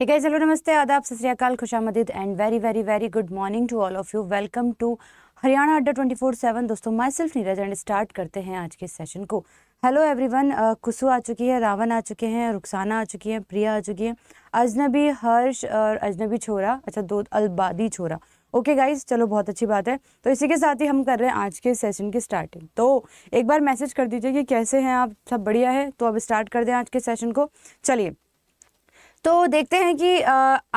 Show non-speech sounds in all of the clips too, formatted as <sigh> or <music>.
Hey guys, hello, namaste, adab, sasriyakal, खुशामदीद and very very very good morning to all of you welcome to Haryana Adda twenty four seven दोस्तों myself Neeraj and start करते हैं आज के session को hello everyone कुसु आ चुकी है रावण आ चुके हैं रुखसाना आ चुकी है प्रिया आ चुकी है अजनबी हर्ष और अजनबी छोरा अच्छा दो अलबादी छोरा ओके okay गाइज चलो बहुत अच्छी बात है तो इसी के साथ ही हम कर रहे हैं आज के सेशन की स्टार्टिंग तो एक बार मैसेज कर दीजिए कि कैसे हैं आप सब बढ़िया है तो अब स्टार्ट कर दें आज के सेशन को चलिए तो देखते हैं कि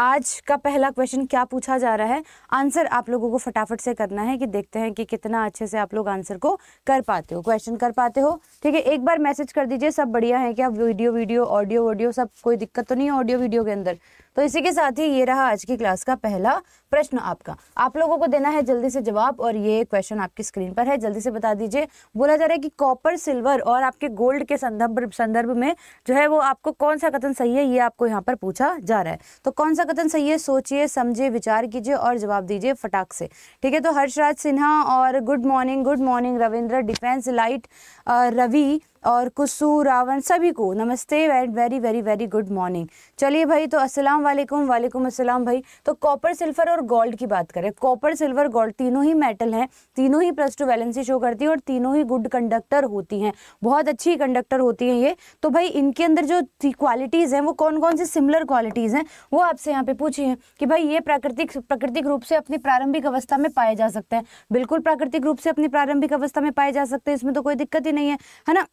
आज का पहला क्वेश्चन क्या पूछा जा रहा है आंसर आप लोगों को फटाफट से करना है कि देखते हैं कि कितना अच्छे से आप लोग आंसर को कर पाते हो क्वेश्चन कर पाते हो ठीक है एक बार मैसेज कर दीजिए सब बढ़िया है क्या वीडियो वीडियो ऑडियो ऑडियो सब कोई दिक्कत तो नहीं है ऑडियो वीडियो के अंदर तो इसी के साथ ही ये रहा आज की क्लास का पहला प्रश्न आपका आप लोगों को देना है जल्दी से जवाब और ये क्वेश्चन आपकी स्क्रीन पर है जल्दी से बता दीजिए बोला जा रहा है कि कॉपर सिल्वर और आपके गोल्ड के संदर्भ संदर्भ में जो है वो आपको कौन सा कथन सही है ये आपको यहाँ पर पूछा जा रहा है तो कौन सा कथन सही है सोचिए समझिए विचार कीजिए और जवाब दीजिए फटाक से ठीक है तो हर्षराज सिन्हा और good morning good morning Ravindra defence light Ravi और कुसू रावण सभी को नमस्ते and very very very good morning चलिए भाई तो अस्सलाम वालेकुम वालेकुम अस्सलाम भाई तो कॉपर सिल्वर और गोल्ड की बात करें कॉपर सिल्वर गोल्ड तीनों ही मेटल हैं तीनों ही प्लस टू वैलेंसी शो करती हैं और तीनों ही गुड कंडक्टर होती हैं बहुत अच्छी कंडक्टर होती हैं ये तो भाई इनके अंदर जो क्वालिटीज़ हैं वो कौन कौन सी सिमिलर क्वालिटीज़ हैं वो आपसे यहाँ पर पूछी हैं कि भाई ये प्राकृतिक प्राकृतिक रूप से अपनी प्रारंभिक अवस्था में पाए जा सकते हैं बिल्कुल प्राकृतिक रूप से अपनी प्रारंभिक अवस्था में पाए जा सकते हैं इसमें तो कोई दिक्कत ही नहीं है है ना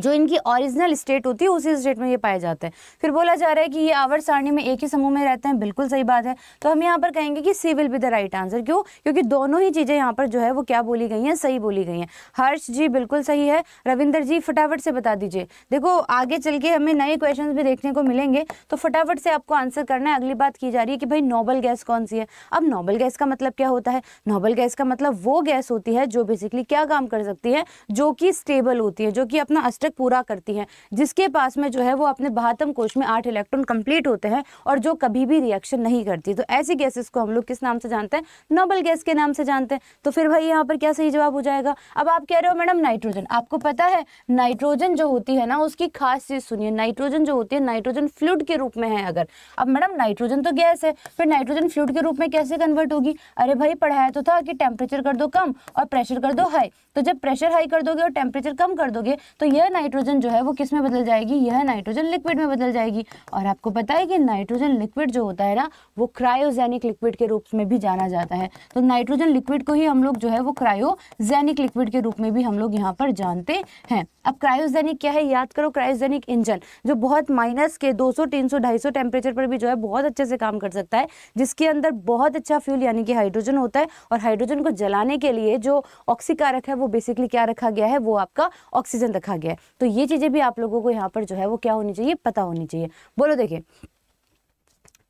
जो इनकी ओरिजिनल स्टेट होती है उसी स्टेट में ये पाए जाते हैं फिर बोला जा रहा है कि ये आवर सारणी में एक ही समूह में रहते हैं बिल्कुल सही बात है तो हम यहाँ पर कहेंगे कि C will be the right answer क्यों क्योंकि दोनों ही चीज़ें यहाँ पर जो है वो क्या बोली गई हैं सही बोली गई हैं हर्ष जी बिल्कुल सही है रविंदर जी फटाफट से बता दीजिए देखो आगे चल के हमें नए क्वेश्चन भी देखने को मिलेंगे तो फटाफट से आपको आंसर करना है अगली बात की जा रही है कि भाई नॉबल गैस कौन सी है अब नॉबल गैस का मतलब क्या होता है नॉबल गैस का मतलब वो गैस होती है जो बेसिकली क्या काम कर सकती है जो कि स्टेबल होती है जो कि अपना अस्त्र तक पूरा करती हैं जिसके पास में जो है वो अपने बहातम कोश में आठ इलेक्ट्रॉन कंप्लीट होते हैं और जो कभी भी रिएक्शन नहीं करती तो ऐसी गैसेस को हम लोग किस नाम से जानते हैं नोबल गैस के नाम से जानते हैं तो फिर भाई यहाँ पर क्या सही जवाब हो जाएगा अब आप कह रहे हो मैडम नाइट्रोजन आपको पता है नाइट्रोजन जो होती है ना उसकी खास चीज़ सुनिए नाइट्रोजन जो होती है नाइट्रोजन फ्लूड के रूप में है अगर अब मैडम नाइट्रोजन तो गैस है फिर नाइट्रोजन फ्लूड के रूप में कैसे कन्वर्ट होगी अरे भाई पढ़ाया तो था कि टेम्परेचर कर दो कम और प्रेशर कर दो हाई तो जब प्रेशर हाई कर दोगे और टेम्परेचर कम कर दोगे तो यह नाइट्रोजन जो है वो किस में बदल जाएगी यह नाइट्रोजन लिक्विड में बदल जाएगी और आपको पता है कि नाइट्रोजन लिक्विड जो होता है ना वो क्रायोजेनिक लिक्विड के रूप में भी जाना जाता है तो नाइट्रोजन लिक्विड को ही हम लोग जो है वो क्रायोजेनिक लिक्विड के रूप में भी हम लोग यहाँ पर जानते हैं अब क्रायोजेनिक क्या है याद करो क्रायोजेनिक इंजन जो बहुत माइनस के दो सौ तीन सौ ढाई सौ टेम्परेचर पर भी जो है बहुत अच्छे से काम कर सकता है जिसके अंदर बहुत अच्छा फ्यूल यानी कि हाइड्रोजन होता है और हाइड्रोजन को जलाने के लिए जो ऑक्सीकारक है वो बेसिकली क्या रखा गया है वो आपका ऑक्सीजन रखा गया है तो ये चीज़ें भी आप लोगों को यहाँ पर जो है वो क्या होनी चाहिए पता होनी चाहिए बोलो देखिए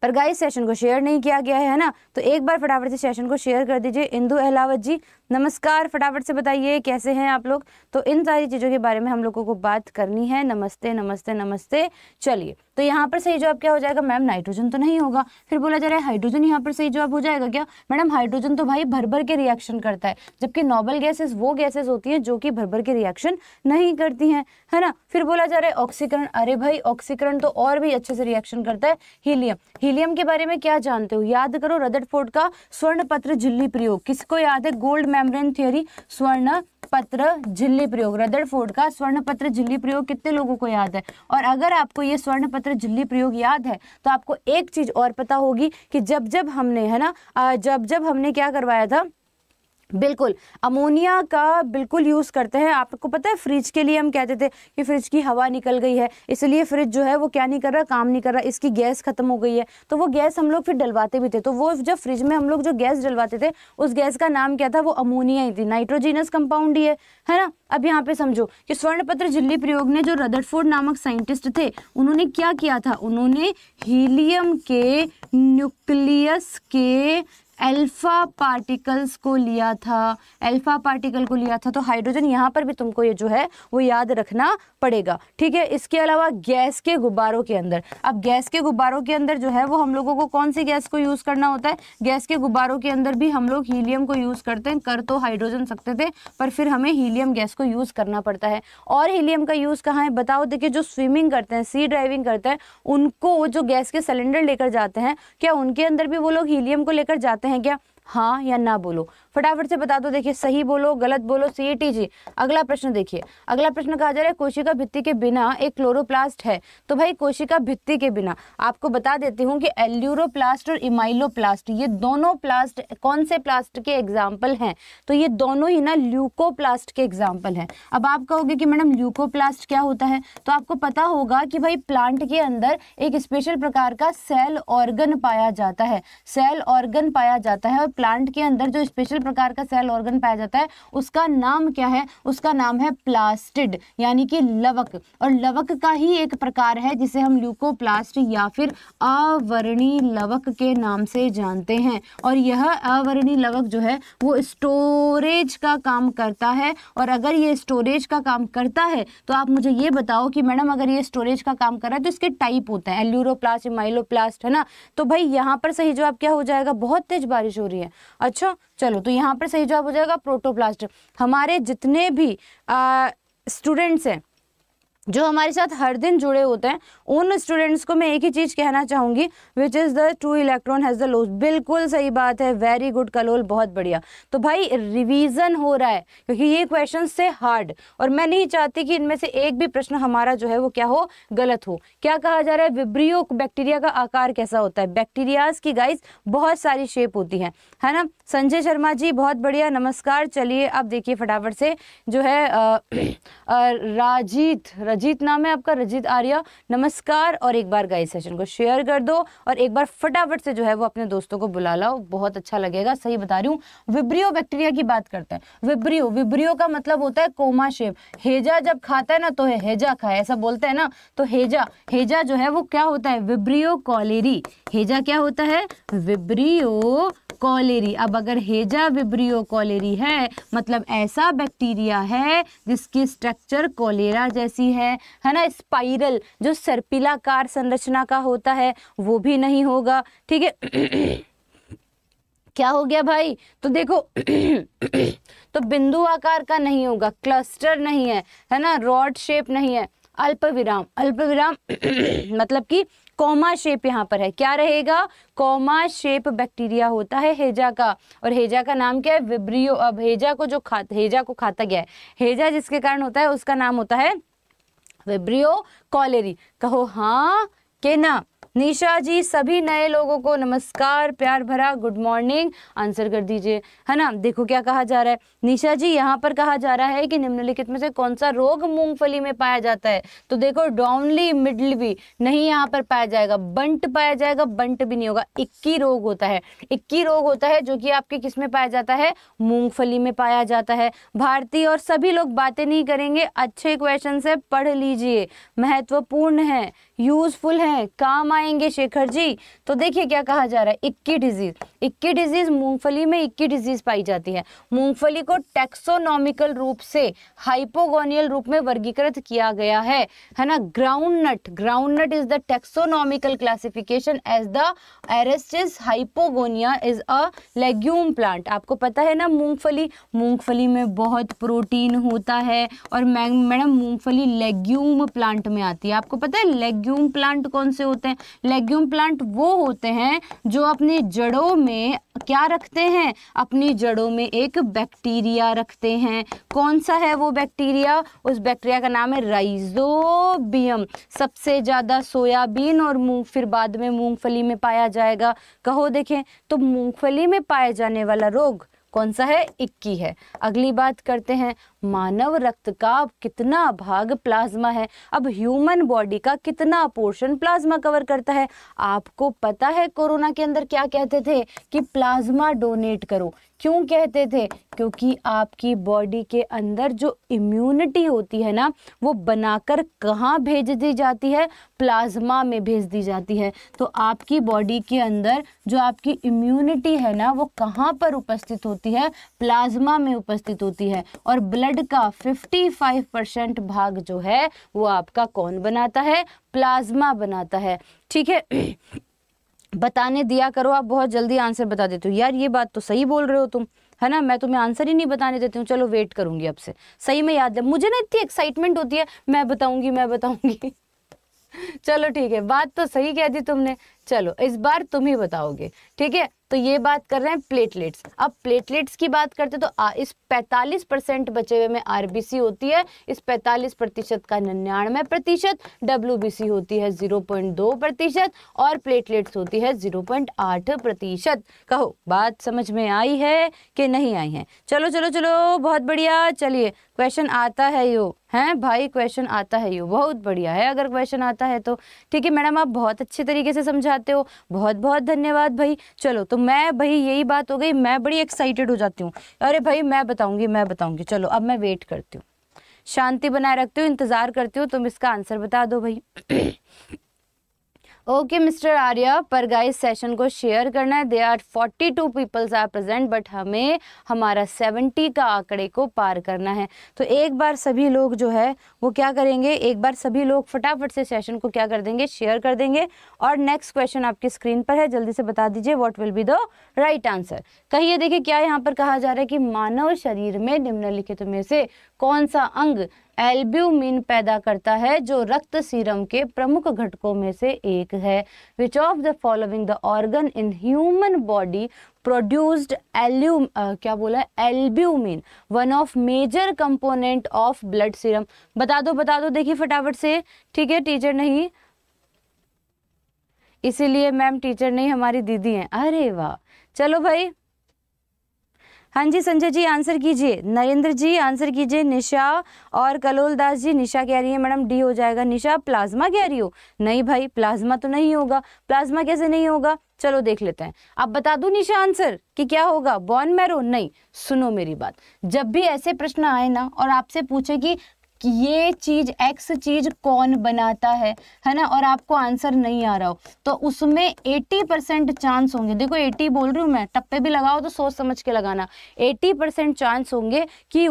पर गाइस सेशन को शेयर नहीं किया गया है ना तो एक बार फटाफट से सेशन को शेयर कर दीजिए इंदु अहलावत जी नमस्कार फटाफट से बताइए कैसे हैं आप लोग तो इन सारी चीज़ों के बारे में हम लोगों को बात करनी है नमस्ते नमस्ते नमस्ते चलिए तो यहाँ पर सही जवाब क्या हो जाएगा मैम नाइट्रोजन तो नहीं होगा फिर बोला जा रहा है हाइड्रोजन यहाँ पर सही जवाब हो जाएगा क्या मैडम हाइड्रोजन तो भाई भर भर के रिएक्शन करता है जबकि नॉबल गैसेज वो गैसेस होती हैं जो कि भर भर के रिएक्शन नहीं करती हैं है ना फिर बोला जा रहा है ऑक्सीकरण अरे भाई ऑक्सीकरण तो और भी अच्छे से रिएक्शन करता है हीलियम हीलियम के बारे में क्या जानते हो याद करो रदरफोर्ड का स्वर्ण पत्र झिल्ली प्रयोग किसको याद है गोल्ड मेम्ब्रेन थ्योरी स्वर्ण पत्र झिल्ली प्रयोग फोर्ड का स्वर्ण पत्र झिल्ली प्रयोग कितने लोगों को याद है और अगर आपको ये स्वर्ण पत्र झिल्ली प्रयोग याद है तो आपको एक चीज़ और पता होगी कि जब जब हमने है ना जब जब हमने क्या करवाया था बिल्कुल अमोनिया का बिल्कुल यूज़ करते हैं आपको पता है फ्रिज के लिए हम कहते थे कि फ्रिज की हवा निकल गई है इसलिए फ्रिज जो है वो क्या नहीं कर रहा काम नहीं कर रहा इसकी गैस खत्म हो गई है तो वो गैस हम लोग फिर डलवाते भी थे तो वो जब फ्रिज में हम लोग जो गैस डलवाते थे उस गैस का नाम क्या था वो अमोनिया ही थी नाइट्रोजीनस कंपाउंड ही है है ना अब यहाँ पे समझो कि स्वर्ण पत्र झिल्ली प्रयोग ने जो रदरफोर्ड नामक साइंटिस्ट थे उन्होंने क्या किया था उन्होंने हीलियम के न्यूक्लियस के अल्फ़ा पार्टिकल्स को लिया था अल्फ़ा पार्टिकल को लिया था तो हाइड्रोजन यहाँ पर भी तुमको ये जो है वो याद रखना पड़ेगा ठीक है इसके अलावा गैस के गुब्बारों के अंदर अब गैस के गुब्बारों के अंदर जो है वो हम लोगों को कौन सी गैस को यूज़ करना होता है गैस के गुब्बारों के अंदर भी हम लोग हीलियम को यूज़ करते हैं कर तो हाइड्रोजन सकते थे पर फिर हमें हीलियम गैस को यूज़ करना पड़ता है और हीलियम का यूज़ कहाँ है बताओ देखिए जो स्विमिंग करते हैं सी ड्राइविंग करते हैं उनको जो गैस के सिलेंडर लेकर जाते हैं क्या उनके अंदर भी वो लोग हीलियम को लेकर जाते हैं सकते हैं क्या हाँ या ना बोलो फटाफट से बता दो देखिए सही बोलो गलत बोलो सी जी अगला प्रश्न देखिए अगला प्रश्न कहा जा रहा है कोशिका भित्ति के बिना एक क्लोरोप्लास्ट है तो भाई कोशिका भित्ति के बिना आपको बता देती हूँ कि एल्यूरोप्लास्ट और इमाइलोप्लास्ट ये दोनों प्लास्ट कौन से प्लास्ट के एग्जाम्पल हैं तो ये दोनों ही ना ल्यूकोप्लास्ट के एग्जाम्पल हैं अब आप कहोगे कि मैडम ल्यूकोप्लास्ट क्या होता है तो आपको पता होगा कि भाई प्लांट के अंदर एक स्पेशल प्रकार का सेल ऑर्गन पाया जाता है सेल ऑर्गन पाया जाता है और प्लांट के अंदर जो स्पेशल प्रकार का सेल ऑर्गन पाया जाता है उसका नाम क्या है उसका नाम है प्लास्टिड यानी कि लवक और लवक का ही एक प्रकार है जिसे हम ल्यूकोप्लास्ट या फिर अवर्णी लवक के नाम से जानते हैं और यह अवर्णी लवक जो है वो स्टोरेज का काम करता है और अगर ये स्टोरेज का काम करता है तो आप मुझे ये बताओ कि मैडम अगर ये स्टोरेज का काम कर रहा है तो इसके टाइप होता है एल्यूरोप्लास्ट माइलोप्लास्ट है ना तो भाई यहाँ पर सही जवाब क्या हो जाएगा बहुत तेज बारिश हो रही है अच्छा चलो तो यहाँ पर सही जवाब हो जाएगा प्रोटोप्लास्ट हमारे जितने भी स्टूडेंट्स हैं जो हमारे साथ हर दिन जुड़े होते हैं उन स्टूडेंट्स को मैं एक ही चीज़ कहना चाहूँगी which is the two electron has the lose बिल्कुल सही बात है वेरी गुड कलोल बहुत बढ़िया तो भाई रिवीजन हो रहा है क्योंकि ये क्वेश्चन से हार्ड और मैं नहीं चाहती कि इनमें से एक भी प्रश्न हमारा जो है वो क्या हो गलत हो क्या कहा जा रहा है विब्रियो बैक्टीरिया का आकार कैसा होता है बैक्टीरियाज की गाइज बहुत सारी शेप होती है है ना संजय शर्मा जी बहुत बढ़िया नमस्कार चलिए आप देखिए फटाफट से जो है राजीत रजीत नाम है आपका रजीत आर्या नमस्कार और एक बार गाइस सेशन को शेयर कर दो और एक बार फटाफट से जो है वो अपने दोस्तों को बुला लाओ बहुत अच्छा लगेगा सही बता रही हूँ विब्रियो बैक्टीरिया की बात करते हैं विब्रियो विब्रियो का मतलब होता है कोमा शेप हेजा जब खाता है ना तो है हेजा खाए ऐसा बोलते हैं ना तो हेजा हेजा जो है वो क्या होता है विब्रियो कॉलेरी हेजा क्या होता है विब्रियो कॉलेरी अब अगर हेजा विब्रियो कॉलेरी है मतलब ऐसा बैक्टीरिया है जिसकी स्ट्रक्चर कॉलेरा जैसी है है ना स्पाइरल जो सर्पिलाकार संरचना का होता है वो भी नहीं होगा ठीक है <clears throat> क्या हो गया भाई तो देखो <clears throat> तो बिंदु आकार का नहीं होगा क्लस्टर नहीं है है ना रॉड शेप नहीं है अल्प विराम अल्प विराम <clears throat> मतलब कि कॉमा शेप यहाँ पर है क्या रहेगा कॉमा शेप बैक्टीरिया होता है हेजा का और हेजा का नाम क्या है विब्रियो अब हेजा को जो खा हेजा को खाता गया है हेजा जिसके कारण होता है उसका नाम होता है विब्रियो कॉलेरी कहो हाँ के ना निशा जी सभी नए लोगों को नमस्कार प्यार भरा गुड मॉर्निंग आंसर कर दीजिए है ना देखो क्या कहा जा रहा है निशा जी यहाँ पर कहा जा रहा है कि निम्नलिखित में से कौन सा रोग मूंगफली में पाया जाता है तो देखो डाउनली मिडलवी नहीं यहाँ पर पाया जाएगा बंट पाया जाएगा बंट भी नहीं होगा इक्की रोग होता है इक्की रोग होता है जो कि आपके किस में पाया जाता है मूंगफली में पाया जाता है भारतीय और सभी लोग बातें नहीं करेंगे अच्छे क्वेश्चन से पढ़ लीजिए महत्वपूर्ण है यूजफुल है काम आए आएंगे शेखर जी तो देखिए क्या कहा जा रहा है इक्की डिजीज इक्की डिजीज मूंगफली में इक्की डिजीज पाई जाती है मूंगफली को टेक्सोनॉमिकल रूप से हाइपोगोनियल रूप में वर्गीकृत किया गया है है ना groundnut groundnut is the taxonomical classification as the Arachis hypogaea is a legume plant आपको पता है ना मूंगफली मूंगफली में बहुत प्रोटीन होता है और मैडम मूंगफली लेग्यूम प्लांट में आती है आपको पता है लेग्यूम प्लांट कौन से होते हैं लेग्यूम प्लांट वो होते हैं जो अपनी जड़ों में क्या रखते हैं अपनी जड़ों में एक बैक्टीरिया रखते हैं कौन सा है वो बैक्टीरिया उस बैक्टीरिया का नाम है राइजोबियम सबसे ज़्यादा सोयाबीन और मूंग फिर बाद में मूंगफली में पाया जाएगा कहो देखें तो मूंगफली में पाए जाने वाला रोग कौन सा है इक्की है अगली बात करते हैं मानव रक्त का कितना भाग प्लाज्मा है अब ह्यूमन बॉडी का कितना पोर्शन प्लाज्मा कवर करता है आपको पता है कोरोना के अंदर क्या कहते थे कि प्लाज्मा डोनेट करो क्यों कहते थे क्योंकि आपकी बॉडी के अंदर जो इम्यूनिटी होती है ना वो बनाकर कहाँ भेज दी जाती है प्लाज्मा में भेज दी जाती है तो आपकी बॉडी के अंदर जो आपकी इम्यूनिटी है ना वो कहाँ पर उपस्थित होती है प्लाज्मा में उपस्थित होती है और ब्लड ब्लड का 55 परसेंट भाग जो है वो आपका कौन बनाता है प्लाज्मा बनाता है ठीक है <clears throat> बताने दिया करो आप बहुत जल्दी आंसर बता देते हो यार ये बात तो सही बोल रहे हो तुम है ना मैं तुम्हें आंसर ही नहीं बताने देती हूँ चलो वेट करूंगी अब से सही में याद है मुझे ना इतनी एक्साइटमेंट होती है मैं बताऊंगी मैं बताऊंगी <laughs> चलो ठीक है बात तो सही कह दी तुमने चलो इस बार तुम ही बताओगे ठीक है तो ये बात कर रहे हैं प्लेटलेट्स अब प्लेटलेट्स की बात करते तो आ, इस 45 परसेंट बचे हुए में आरबीसी होती है इस 45 प्रतिशत का निन्यानवे प्रतिशत डब्ल्यू होती है 0.2 प्रतिशत और प्लेटलेट्स होती है 0.8 प्रतिशत कहो बात समझ में आई है कि नहीं आई है चलो चलो चलो बहुत बढ़िया चलिए क्वेश्चन आता है यो हैं भाई क्वेश्चन आता है यू बहुत बढ़िया है अगर क्वेश्चन आता है तो ठीक है मैडम आप बहुत अच्छे तरीके से समझाते हो बहुत बहुत धन्यवाद भाई चलो तो मैं भाई यही बात हो गई मैं बड़ी एक्साइटेड हो जाती हूँ अरे भाई मैं बताऊँगी मैं बताऊँगी चलो अब मैं वेट करती हूँ शांति बनाए रखती हूँ इंतज़ार करती हूँ तुम इसका आंसर बता दो भाई ओके मिस्टर आर्या पर गाइस सेशन को शेयर करना है they are forty two peoples are present but हमें हमारा सेवेंटी का आंकड़े को पार करना है तो एक बार सभी लोग जो है वो क्या करेंगे एक बार सभी लोग फटाफट से सेशन को क्या कर देंगे शेयर कर देंगे और नेक्स्ट क्वेश्चन आपकी स्क्रीन पर है जल्दी से बता दीजिए what will be the right answer कहिए देखिए क्या यहाँ पर कहा जा रहा है कि मानव शरीर में निम्नलिखित में से कौन सा अंग एल्ब्यूमिन पैदा करता है जो रक्त सीरम के प्रमुख घटकों में से एक है which of the following the organ in human body produced एल्यूम क्या बोला albumin one of major component of blood serum बता दो बता दो देखिए फटाफट से ठीक है टीचर नहीं इसीलिए मैम टीचर नहीं हमारी दीदी हैं अरे वाह चलो भाई हाँ जी संजय जी आंसर कीजिए नरेंद्र जी आंसर कीजिए निशा और कलोल दास जी निशा कह रही है मैडम डी हो जाएगा निशा प्लाज्मा कह रही हो नहीं भाई प्लाज्मा तो नहीं होगा प्लाज्मा कैसे नहीं होगा चलो देख लेते हैं आप बता दूं निशा आंसर कि क्या होगा बॉन मैरो नहीं सुनो मेरी बात जब भी ऐसे प्रश्न आए ना और आपसे पूछे कि कि ये चीज़ एक्स चीज़ कौन बनाता है है ना और आपको आंसर नहीं आ रहा हो तो उसमें 80 परसेंट चांस होंगे देखो 80 बोल रही हूँ मैं टप्पे भी लगाओ तो सोच समझ के लगाना 80 परसेंट चांस होंगे कि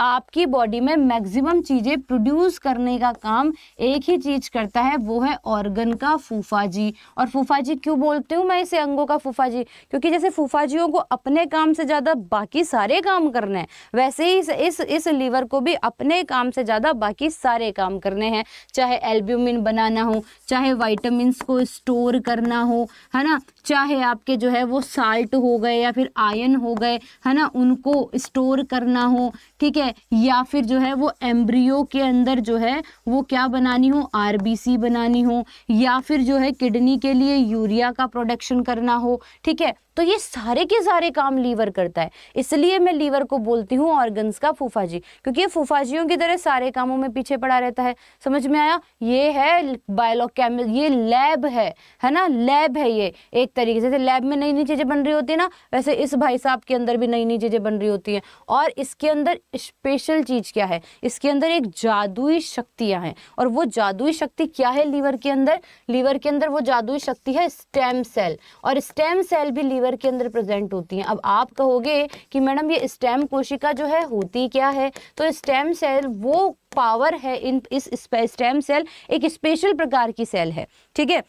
आपकी बॉडी में मैक्सिमम चीज़ें प्रोड्यूस करने का काम एक ही चीज़ करता है वो है ऑर्गन का फूफा जी और फूफा जी क्यों बोलती हूँ मैं इसे अंगों का फूफा जी क्योंकि जैसे फूफा को अपने काम से ज़्यादा बाकी सारे काम करने हैं वैसे ही इस, इस इस लीवर को भी अपने काम से ज़्यादा बाकी सारे काम करने हैं चाहे एल्ब्यूमिन बनाना हो चाहे वाइटामस को स्टोर करना हो है ना चाहे आपके जो है वो साल्ट हो गए या फिर आयन हो गए है ना उनको स्टोर करना हो ठीक है है या फिर जो है वो एम्ब्रियो के अंदर जो है वो क्या बनानी हो आरबीसी बनानी हो या फिर जो है किडनी के लिए यूरिया का प्रोडक्शन करना हो ठीक है तो ये सारे के सारे काम लीवर करता है इसलिए मैं लीवर को बोलती हूँ ऑर्गन्स का फूफाजी क्योंकि ये फूफाजियों की तरह सारे कामों में पीछे पड़ा रहता है समझ में आया ये है बायोलॉकेमिक ये लैब है है ना लैब है ये एक तरीके से जैसे लैब में नई नई चीज़ें बन रही होती है ना वैसे इस भाई साहब के अंदर भी नई नई चीज़ें बन रही होती हैं और इसके अंदर स्पेशल चीज़ क्या है इसके अंदर एक जादुई शक्तियाँ हैं और वो जादुई शक्ति क्या है लीवर के अंदर लीवर के अंदर वो जादुई शक्ति है स्टेम सेल और स्टेम सेल भी लीवर लिवर के अंदर प्रेजेंट होती हैं अब आप कहोगे कि मैडम ये स्टेम कोशिका जो है होती क्या है तो स्टेम सेल वो पावर है इन इस स्टेम सेल एक स्पेशल प्रकार की सेल है ठीक है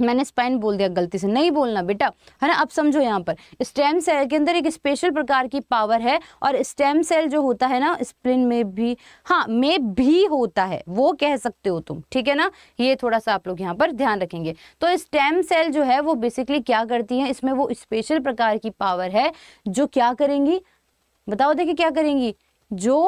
मैंने स्पाइन बोल दिया गलती से नहीं बोलना बेटा है ना अब समझो यहाँ पर स्टेम सेल के अंदर एक स्पेशल प्रकार की पावर है और स्टेम सेल जो होता है ना स्प्लिन में भी हाँ में भी होता है वो कह सकते हो तुम ठीक है ना ये थोड़ा सा आप लोग यहाँ पर ध्यान रखेंगे तो स्टेम सेल जो है वो बेसिकली क्या करती है इसमें वो स्पेशल प्रकार की पावर है जो क्या करेंगी बताओ देखिए क्या करेंगी जो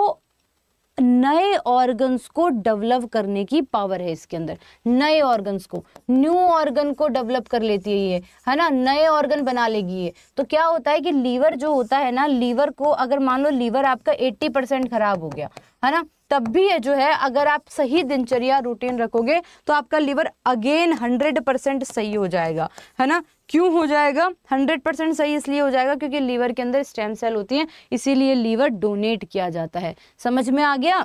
नए ऑर्गन्स को डेवलप करने की पावर है इसके अंदर नए ऑर्गन्स को न्यू ऑर्गन को डेवलप कर लेती है ये है ना नए ऑर्गन बना लेगी ये तो क्या होता है कि लीवर जो होता है ना लीवर को अगर मान लो लीवर आपका 80 परसेंट खराब हो गया है ना तब भी ये जो है अगर आप सही दिनचर्या रूटीन रखोगे तो आपका लीवर अगेन हंड्रेड परसेंट सही हो जाएगा है ना क्यों हो जाएगा 100 परसेंट सही इसलिए हो जाएगा क्योंकि लीवर के अंदर स्टेम सेल होती हैं इसीलिए लीवर डोनेट किया जाता है समझ में आ गया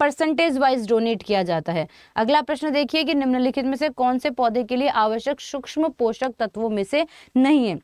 परसेंटेज वाइज डोनेट किया जाता है अगला प्रश्न देखिए कि निम्नलिखित में से कौन से पौधे के लिए आवश्यक सूक्ष्म पोषक तत्वों में से नहीं है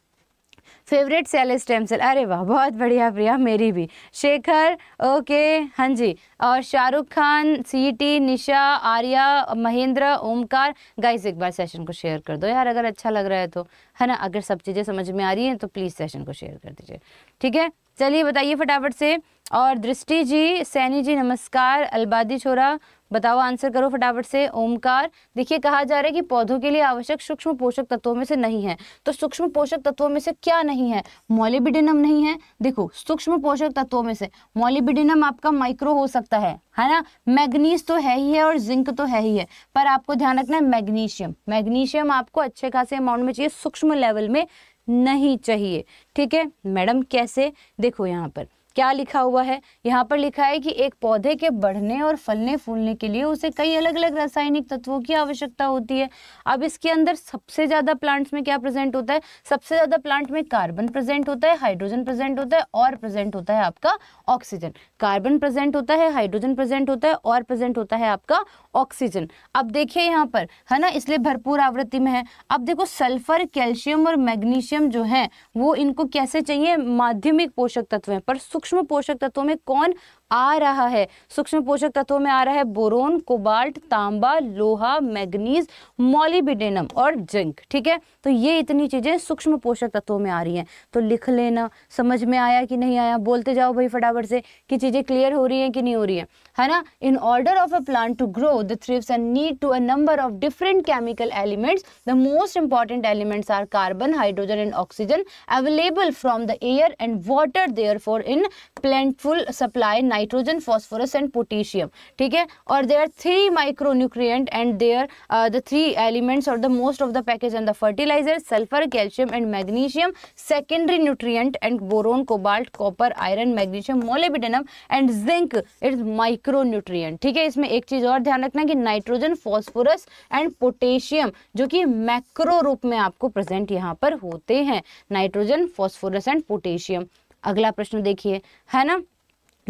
फेवरेट सेल स्टेम सेल अरे वाह बहुत बढ़िया प्रिया मेरी भी शेखर ओके हाँ जी और शाहरुख खान सीटी e निशा आर्या महेंद्र ओमकार गाइस एक बार सेशन को शेयर कर दो यार अगर अच्छा लग रहा है तो है ना अगर सब चीज़ें समझ में आ रही हैं तो प्लीज़ सेशन को शेयर कर दीजिए ठीक है चलिए बताइए फटाफट से और दृष्टि जी सैनी जी नमस्कार अलबादी छोरा बताओ आंसर करो फटाफट से ओमकार देखिए कहा जा रहा है कि पौधों के लिए आवश्यक सूक्ष्म पोषक तत्वों में से नहीं है तो सूक्ष्म पोषक तत्वों में से क्या नहीं है मोलिबिडिनम नहीं है देखो सूक्ष्म पोषक तत्वों में से मोलिबिडिनम आपका माइक्रो हो सकता है है ना मैग्नीज तो है ही है और जिंक तो है ही है पर आपको ध्यान रखना है मैग्नीशियम मैग्नीशियम आपको अच्छे खासे अमाउंट में चाहिए सूक्ष्म लेवल में नहीं चाहिए ठीक है मैडम कैसे देखो यहाँ पर क्या लिखा हुआ है यहाँ पर लिखा है कि एक पौधे के बढ़ने और फलने फूलने के लिए उसे कई अलग अलग रासायनिक तत्वों की आवश्यकता होती है अब इसके अंदर सबसे ज़्यादा प्लांट्स में क्या प्रेजेंट होता है सबसे ज़्यादा प्लांट में कार्बन प्रेजेंट होता है हाइड्रोजन प्रेजेंट होता है और प्रेजेंट होता है आपका ऑक्सीजन कार्बन प्रेजेंट होता है हाइड्रोजन प्रेजेंट होता है और प्रेजेंट होता है आपका ऑक्सीजन अब देखिए यहाँ पर है ना इसलिए भरपूर आवृत्ति में है अब देखो सल्फर कैल्शियम और मैग्नीशियम जो है वो इनको कैसे चाहिए माध्यमिक पोषक तत्व है पर सूक्ष्म सूक्ष्म पोषक तत्वों में कौन आ रहा है सूक्ष्म पोषक तत्वों में आ रहा है बोरोन कोबाल्ट तांबा लोहा मैग्नीज मॉलिबिडेनम और जिंक ठीक है तो ये इतनी चीज़ें सूक्ष्म पोषक तत्वों में आ रही हैं तो लिख लेना समझ में आया कि नहीं आया बोलते जाओ भाई फटाफट से कि चीज़ें क्लियर हो रही हैं कि नहीं हो रही है है ना in order of a plant to grow the thrips and need to a number of different chemical elements the most important elements are carbon hydrogen and oxygen available from the air and water therefore in plentiful supply nitrogen phosphorus and potassium ठीक है और they are three micronutrient and they are the three elements और the most of the package and the fertiliser sulphur calcium and magnesium secondary nutrient and boron cobalt copper iron magnesium molybdenum and zinc is micronutrient ठीक है इसमें एक चीज और ध्यान रखना कि नाइट्रोजन फॉस्फोरस एंड पोटेशियम जो कि मैक्रो रूप में आपको प्रेजेंट यहाँ पर होते हैं नाइट्रोजन फॉस्फोरस एंड पोटेशियम अगला प्रश्न देखिए है ना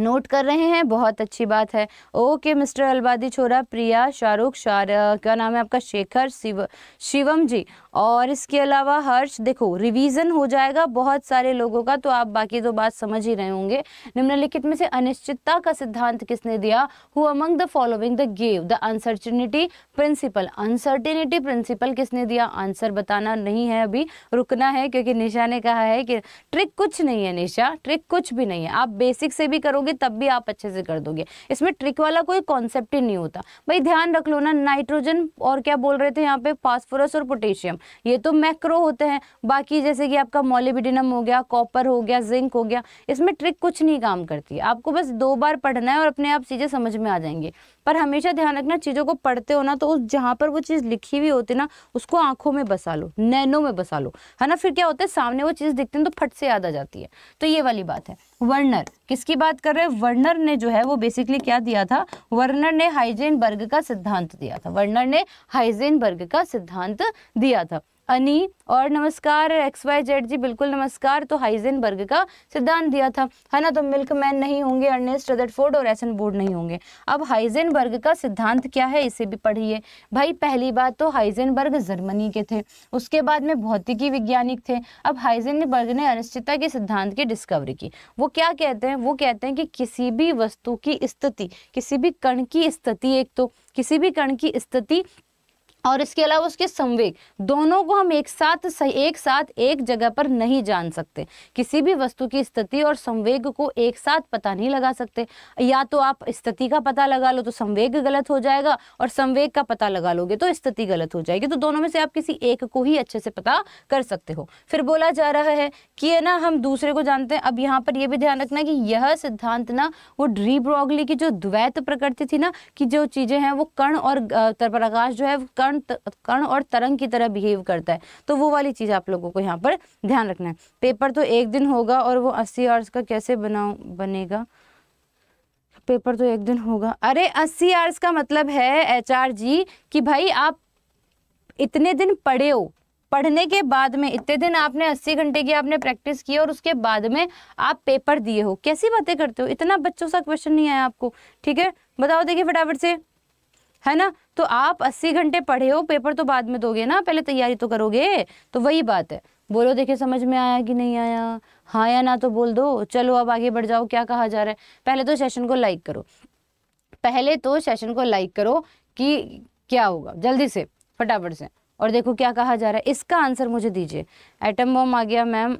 नोट कर रहे हैं बहुत अच्छी बात है ओके मिस्टर अलबादी छोरा प्रिया शाहरुख शार क्या नाम है आपका शेखर शिव शिवम जी और इसके अलावा हर्ष देखो रिवीजन हो जाएगा बहुत सारे लोगों का तो आप बाकी तो बात समझ ही रहे होंगे निम्नलिखित में से अनिश्चितता का सिद्धांत किसने दिया who among the following the gave the uncertainty principle uncertainty principle किसने दिया आंसर बताना नहीं है अभी रुकना है क्योंकि निशा ने कहा है कि ट्रिक कुछ नहीं है निशा ट्रिक कुछ भी नहीं है आप बेसिक से भी करोगे तब भी आप अच्छे से कर दोगे इसमें ट्रिक वाला कोई कॉन्सेप्ट ही नहीं होता भाई ध्यान रख लो ना नाइट्रोजन और क्या बोल रहे थे यहाँ पे फॉस्फोरस और पोटेशियम ये तो मैक्रो होते हैं बाकी जैसे कि आपका मोलिबिडिनम हो गया कॉपर हो गया जिंक हो गया इसमें ट्रिक कुछ नहीं काम करती है आपको बस दो बार पढ़ना है और अपने आप चीज़ें समझ में आ जाएंगी पर हमेशा ध्यान रखना चीज़ों को पढ़ते हो ना तो उस जहाँ पर वो चीज़ लिखी हुई होती ना उसको आंखों में बसा लो नैनों में बसा लो है ना फिर क्या होता है सामने वो चीज़ दिखते हैं तो फट से याद आ जाती है तो ये वाली बात है वर्नर किसकी बात कर रहे हैं वर्नर ने जो है वो बेसिकली क्या दिया था वर्नर ने हाइजेनबर्ग का सिद्धांत दिया था वर्नर ने हाइजेनबर्ग का सिद्धांत दिया था अनी और नमस्कार एक्स वाई जेड जी बिल्कुल नमस्कार तो हाइजेनबर्ग का सिद्धांत दिया था है ना तो मिल्कमैन नहीं होंगे अर्नेस्ट रदरफोर्ड और एसन बोर्ड नहीं होंगे अब हाइजेनबर्ग का सिद्धांत क्या है इसे भी पढ़िए भाई पहली बात तो हाइजेनबर्ग जर्मनी के थे उसके बाद में भौतिकी वैज्ञानिक थे अब हाइजेनबर्ग ने अनिश्चितता के सिद्धांत की डिस्कवरी की वो क्या कहते हैं वो कहते हैं कि किसी भी वस्तु की स्थिति किसी भी कण की स्थिति एक तो किसी भी कण की स्थिति और इसके अलावा उसके संवेग दोनों को हम एक साथ एक साथ एक जगह पर नहीं जान सकते किसी भी वस्तु की स्थिति और संवेग को एक साथ पता नहीं लगा सकते या तो आप स्थिति का पता लगा लो तो संवेग गलत हो जाएगा और संवेग का पता लगा लोगे तो स्थिति गलत हो जाएगी तो दोनों में से आप किसी एक को ही अच्छे से पता कर सकते हो फिर बोला जा रहा है कि है ना हम दूसरे को जानते हैं अब यहाँ पर यह भी ध्यान रखना कि यह सिद्धांत ना वो ड्री ब्रॉगली की जो द्वैत प्रकृति थी ना कि जो चीज़ें हैं वो कर्ण और प्रकाश जो है कर्ण कर्ण कर्ण और तरंग की तरह बिहेव करता है तो वो वाली चीज़ आप लोगों को यहाँ पर ध्यान रखना है पेपर तो एक दिन होगा और वो अस्सी आवर्स का कैसे बनाऊ बनेगा पेपर तो एक दिन होगा अरे अस्सी आवर्स का मतलब है एच आर जी कि भाई आप इतने दिन पढ़े हो पढ़ने के बाद में इतने दिन आपने अस्सी घंटे की आपने प्रैक्टिस की और उसके बाद में आप पेपर दिए हो कैसी बातें करते हो इतना बच्चों सा क्वेश्चन नहीं आया आपको ठीक है बताओ देखिए फटाफट से है ना तो आप अस्सी घंटे पढ़े हो पेपर तो बाद में दोगे ना पहले तैयारी तो करोगे तो वही बात है बोलो देखिए समझ में आया कि नहीं आया हाँ या ना तो बोल दो चलो अब आगे बढ़ जाओ क्या कहा जा रहा है पहले तो सेशन को लाइक करो पहले तो सेशन को लाइक करो कि क्या होगा जल्दी से फटाफट से और देखो क्या कहा जा रहा है इसका आंसर मुझे दीजिए एटम बम आ गया मैम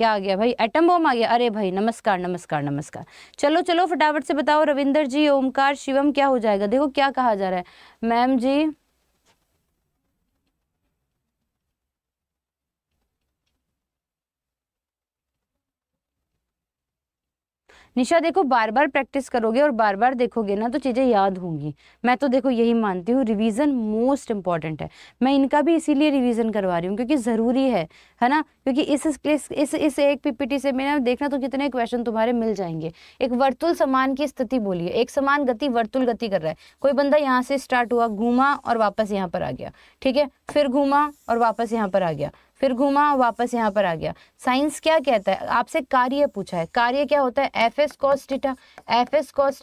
क्या आ गया भाई एटम बॉम आ गया अरे भाई नमस्कार नमस्कार नमस्कार चलो चलो फटाफट से बताओ रविंदर जी ओमकार शिवम क्या हो जाएगा देखो क्या कहा जा रहा है मैम जी निशा देखो बार बार प्रैक्टिस करोगे और बार बार देखोगे ना तो चीज़ें याद होंगी मैं तो देखो यही मानती हूँ रिवीजन मोस्ट इंपॉर्टेंट है मैं इनका भी इसीलिए रिवीजन करवा रही हूँ क्योंकि ज़रूरी है है ना क्योंकि इस इस इस, इस एक पीपीटी से मैंने देखना तो कितने क्वेश्चन तुम्हारे मिल जाएंगे एक वर्तुल समान की स्थिति बोलिए एक समान गति वर्तुल गति कर रहा है कोई बंदा यहाँ से स्टार्ट हुआ घूमा और वापस यहाँ पर आ गया ठीक है फिर घूमा और वापस यहाँ पर आ गया फिर घूमा वापस यहाँ पर आ गया साइंस क्या कहता है आपसे कार्य पूछा है कार्य क्या होता है F S cos F S cos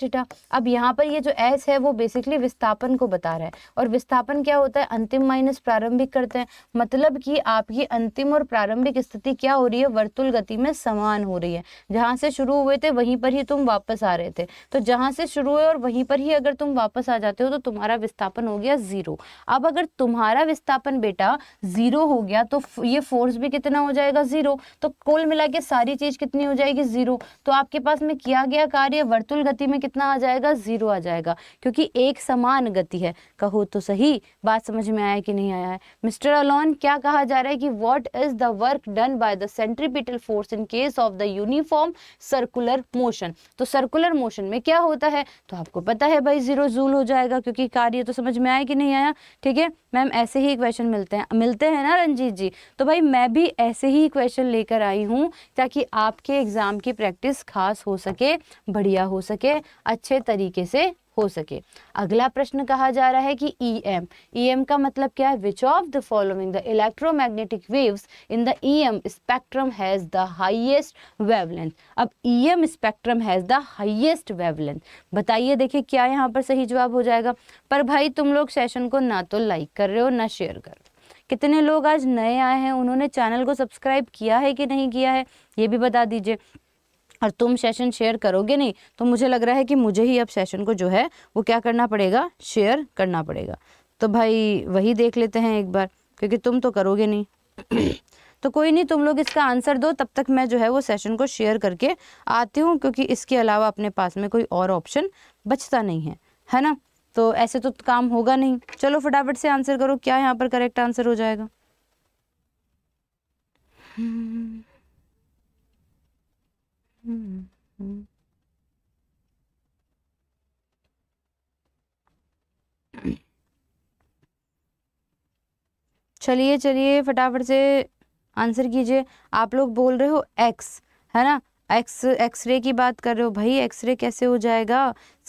अब यहाँ पर ये जो एस है वो बेसिकली विस्थापन को बता रहा है और विस्थापन क्या होता है अंतिम माइनस प्रारंभिक करते हैं मतलब कि आपकी अंतिम और प्रारंभिक स्थिति क्या हो रही है वर्तुल गति में समान हो रही है जहाँ से शुरू हुए थे वहीं पर ही तुम वापस आ रहे थे तो जहाँ से शुरू हुए और वहीं पर ही अगर तुम वापस आ जाते हो तो तुम्हारा विस्थापन हो गया ज़ीरो अब अगर तुम्हारा विस्थापन बेटा ज़ीरो हो गया तो ये फोर्स भी कितना हो जाएगा ज़ीरो तो कुल मिला के सारी चीज़ कितनी हो जाएगी ज़ीरो तो आपके पास में किया गया कार्य वर्तुल गति में कितना आ जाएगा ज़ीरो आ जाएगा क्योंकि एक समान गति है कहो तो सही बात समझ में आया कि नहीं आया है मिस्टर अलोन क्या कहा जा रहा है कि what is the work done by the centripetal force in case of the uniform circular motion तो सर्कुलर मोशन में क्या होता है तो आपको पता है भाई जीरो जूल हो जाएगा क्योंकि कार्य तो समझ में आया कि नहीं आया ठीक है मैम ऐसे ही क्वेश्चन मिलते हैं मिलते हैं ना रंजीत जी तो भाई मैं भी ऐसे ही क्वेश्चन लेकर आई हूँ ताकि आपके एग्ज़ाम की प्रैक्टिस खास हो सके बढ़िया हो सके अच्छे तरीके से हो सके अगला प्रश्न कहा जा रहा है कि ई एम ई एम का मतलब क्या है which of the following the electromagnetic waves in the E M spectrum has the highest wavelength अब E M spectrum has the highest wavelength बताइए देखिए क्या यहाँ पर सही जवाब हो जाएगा पर भाई तुम लोग सेशन को ना तो लाइक कर रहे हो ना शेयर कर रहे हो कितने लोग आज नए आए हैं उन्होंने चैनल को सब्सक्राइब किया है कि नहीं किया है ये भी बता दीजिए और तुम सेशन शेयर करोगे नहीं तो मुझे लग रहा है कि मुझे ही अब सेशन को जो है वो क्या करना पड़ेगा शेयर करना पड़ेगा तो भाई वही देख लेते हैं एक बार क्योंकि तुम तो करोगे नहीं <clears throat> तो कोई नहीं तुम लोग इसका आंसर दो तब तक मैं जो है वो सेशन को शेयर करके आती हूँ क्योंकि इसके अलावा अपने पास में कोई और ऑप्शन बचता नहीं है है ना तो ऐसे तो काम होगा नहीं चलो फटाफट से आंसर करो क्या यहाँ पर करेक्ट आंसर हो जाएगा hmm. हम्म। चलिए चलिए फटाफट से आंसर कीजिए आप लोग बोल रहे हो एक्स है ना एक्स एक्सरे की बात कर रहे हो भाई एक्सरे कैसे हो जाएगा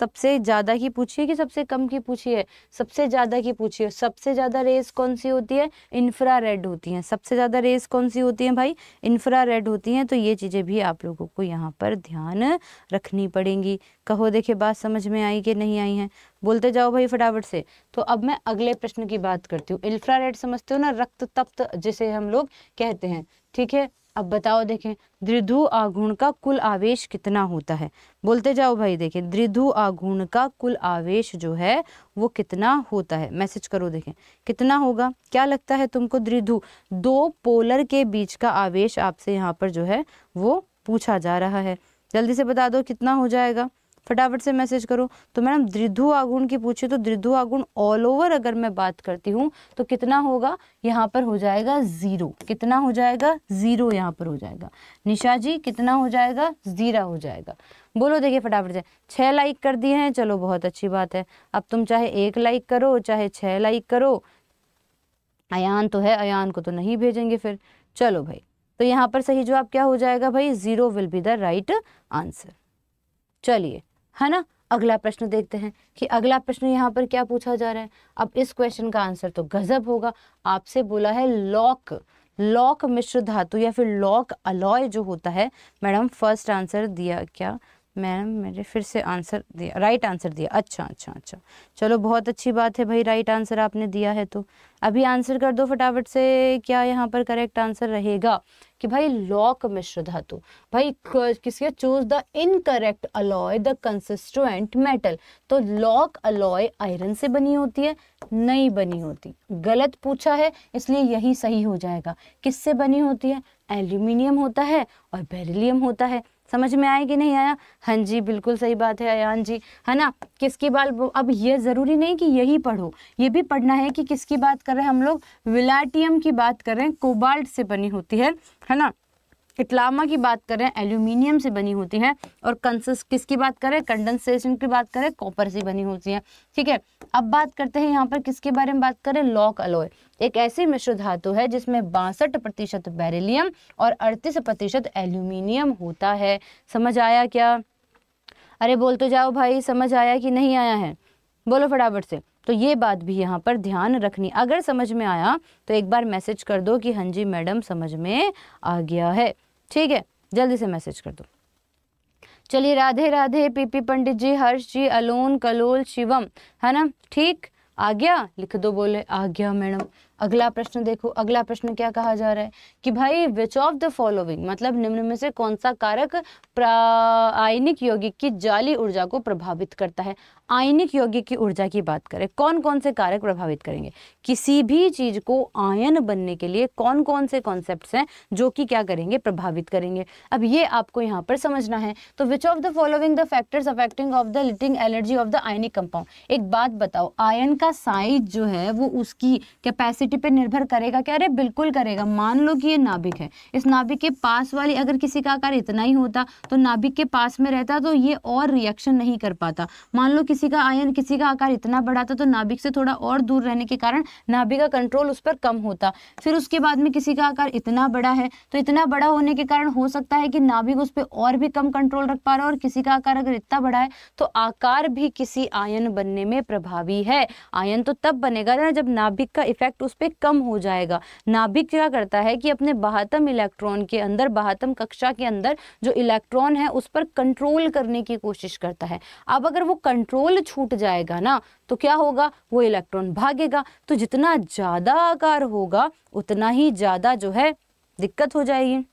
सबसे ज़्यादा की पूछिए कि सबसे कम की पूछिए सबसे ज़्यादा की पूछिए सबसे ज़्यादा रेस कौन सी होती है इन्फ्रा रेड होती हैं सबसे ज़्यादा रेस कौन सी होती हैं भाई इन्फ्रा रेड होती हैं तो ये चीज़ें भी आप लोगों को यहाँ पर ध्यान रखनी पड़ेंगी कहो देखे बात समझ में आई कि नहीं आई है बोलते जाओ भाई फटाफट से तो अब मैं अगले प्रश्न की बात करती हूँ इन्फ्रा रेड समझते हो ना रक्त तप्त जिसे हम लोग कहते हैं ठीक है अब बताओ देखें द्रिधु आघूर्ण का कुल आवेश कितना होता है बोलते जाओ भाई देखें द्रिधु आघूर्ण का कुल आवेश जो है वो कितना होता है मैसेज करो देखें कितना होगा क्या लगता है तुमको द्रिधु दो पोलर के बीच का आवेश आपसे यहाँ पर जो है वो पूछा जा रहा है जल्दी से बता दो कितना हो जाएगा फटाफट से मैसेज करो तो मैडम द्रिधु आगुण की पूछे तो द्रिधु आगुण ऑल ओवर अगर मैं बात करती हूँ तो कितना होगा यहाँ पर हो जाएगा ज़ीरो कितना हो जाएगा ज़ीरो यहाँ पर हो जाएगा निशा जी कितना हो जाएगा ज़ीरा हो जाएगा बोलो देखिए फटाफट से छः लाइक कर दिए हैं चलो बहुत अच्छी बात है अब तुम चाहे एक लाइक करो चाहे छः लाइक करो अयान तो है अयान को तो नहीं भेजेंगे फिर चलो भाई तो यहाँ पर सही जवाब क्या हो जाएगा भाई zero will be the right answer चलिए है ना अगला प्रश्न देखते हैं कि अगला प्रश्न यहाँ पर क्या पूछा जा रहा है अब इस क्वेश्चन का आंसर तो गजब होगा आपसे बोला है लॉक लॉक मिश्र धातु या फिर लॉक अलॉय जो होता है मैडम फर्स्ट आंसर दिया क्या मैम मेरे फिर से आंसर दिया राइट आंसर दिया अच्छा अच्छा अच्छा चलो बहुत अच्छी बात है भाई राइट आंसर आपने दिया है तो अभी आंसर कर दो फटाफट से क्या यहाँ पर करेक्ट आंसर रहेगा कि भाई लॉक मिश्र धातु भाई किसके choose the incorrect alloy the consistent metal तो लॉक अलॉय आयरन से बनी होती है नहीं बनी होती गलत पूछा है इसलिए यही सही हो जाएगा किससे बनी होती है एल्यूमिनियम होता है और बेरिलियम होता है समझ में आया कि नहीं आया हाँ जी बिल्कुल सही बात है अयान जी है ना किसकी बात अब ये ज़रूरी नहीं कि यही पढ़ो ये भी पढ़ना है कि किसकी बात कर रहे हैं हम लोग विलाटियम की बात कर रहे हैं कोबाल्ट से बनी होती है है ना किटलामा की बात करें एल्यूमिनियम से बनी होती है और कंसस किसकी बात करें कंडेंसेशन की बात करें कॉपर से बनी होती है ठीक है अब बात करते हैं यहाँ पर किसके बारे में बात करें लॉक अलोय एक ऐसी मिश्र धातु है जिसमें बासठ प्रतिशत बेरिलियम और अड़तीस प्रतिशत एल्यूमिनियम होता है समझ आया क्या अरे बोल तो जाओ भाई समझ आया कि नहीं आया है बोलो फटाफट से तो ये बात भी यहाँ पर ध्यान रखनी अगर समझ में आया तो एक बार मैसेज कर दो कि हाँ जी मैडम समझ में आ गया है ठीक है जल्दी से मैसेज कर दो चलिए राधे राधे पीपी पंडित जी हर्ष जी अलोन कलोल शिवम है ना ठीक आ गया लिख दो बोले आ गया मैडम अगला प्रश्न देखो अगला प्रश्न क्या कहा जा रहा है कि भाई विच ऑफ द फॉलोविंग मतलब निम्न में से कौन सा कारक आयनिक यौगिक की जाली ऊर्जा को प्रभावित करता है आयनिक यौगिक की ऊर्जा की बात करें कौन कौन से कारक प्रभावित करेंगे किसी भी चीज़ को आयन बनने के लिए कौन कौन से कॉन्सेप्ट हैं जो कि क्या करेंगे प्रभावित करेंगे अब ये आपको यहाँ पर समझना है तो which of the following the factors affecting of the lattice energy of the ionic compound एक बात बताओ आयन का साइज जो है वो उसकी कैपेसिटी पर निर्भर करेगा क्या अरे बिल्कुल करेगा मान लो कि ये नाभिक है इस नाभिक के पास वाली अगर किसी का आकार इतना ही होता तो नाभिक के पास में रहता तो ये और रिएक्शन नहीं कर पाता मान लो कि किसी का आयन किसी का आकार इतना बड़ा था तो नाभिक से थोड़ा और दूर रहने के कारण नाभिक का कंट्रोल उस पर कम होता फिर उसके बाद में किसी का आकार इतना बड़ा है तो इतना बड़ा होने के कारण हो सकता है कि नाभिक उस पर और भी कम कंट्रोल रख पा रहा है और किसी का आकार अगर इतना बड़ा है तो आकार भी किसी आयन बनने में प्रभावी है आयन तो तब बनेगा ना जब नाभिक का इफेक्ट उस पर कम हो जाएगा नाभिक क्या करता है कि अपने बहातम इलेक्ट्रॉन के अंदर बहातम कक्षा के अंदर जो इलेक्ट्रॉन है उस पर कंट्रोल करने की कोशिश करता है अब अगर वो कंट्रोल होल छूट जाएगा ना तो क्या होगा वो इलेक्ट्रॉन भागेगा तो जितना ज़्यादा आकार होगा उतना ही ज़्यादा जो है दिक्कत हो जाएगी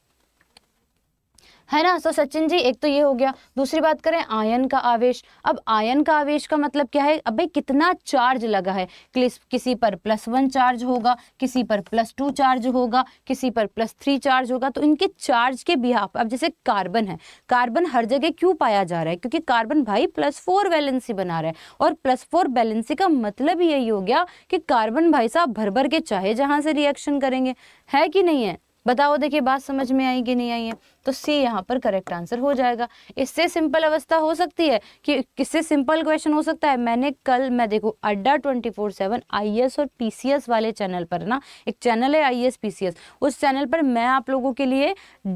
है ना सो सचिन जी एक तो ये हो गया दूसरी बात करें आयन का आवेश अब आयन का आवेश का मतलब क्या है अब भाई कितना चार्ज लगा है किसी पर प्लस वन चार्ज होगा किसी पर प्लस टू चार्ज होगा किसी पर प्लस थ्री चार्ज होगा तो इनके चार्ज के बिहाफ अब जैसे कार्बन है कार्बन हर जगह क्यों पाया जा रहा है क्योंकि कार्बन भाई प्लस फोर बैलेंसी बना रहा है और प्लस फोर बैलेंसी का मतलब यही हो गया कि कार्बन भाई साहब भर भर के चाहे जहां से रिएक्शन करेंगे है कि नहीं है बताओ देखिए बात समझ में आई कि नहीं आई है तो सी यहाँ पर करेक्ट आंसर हो जाएगा इससे सिंपल अवस्था हो सकती है कि किससे सिंपल क्वेश्चन हो सकता है मैंने कल मैं देखो Adda twenty four seven I S और पी सी एस वाले चैनल पर ना एक चैनल है I S P C S उस चैनल पर मैं आप लोगों के लिए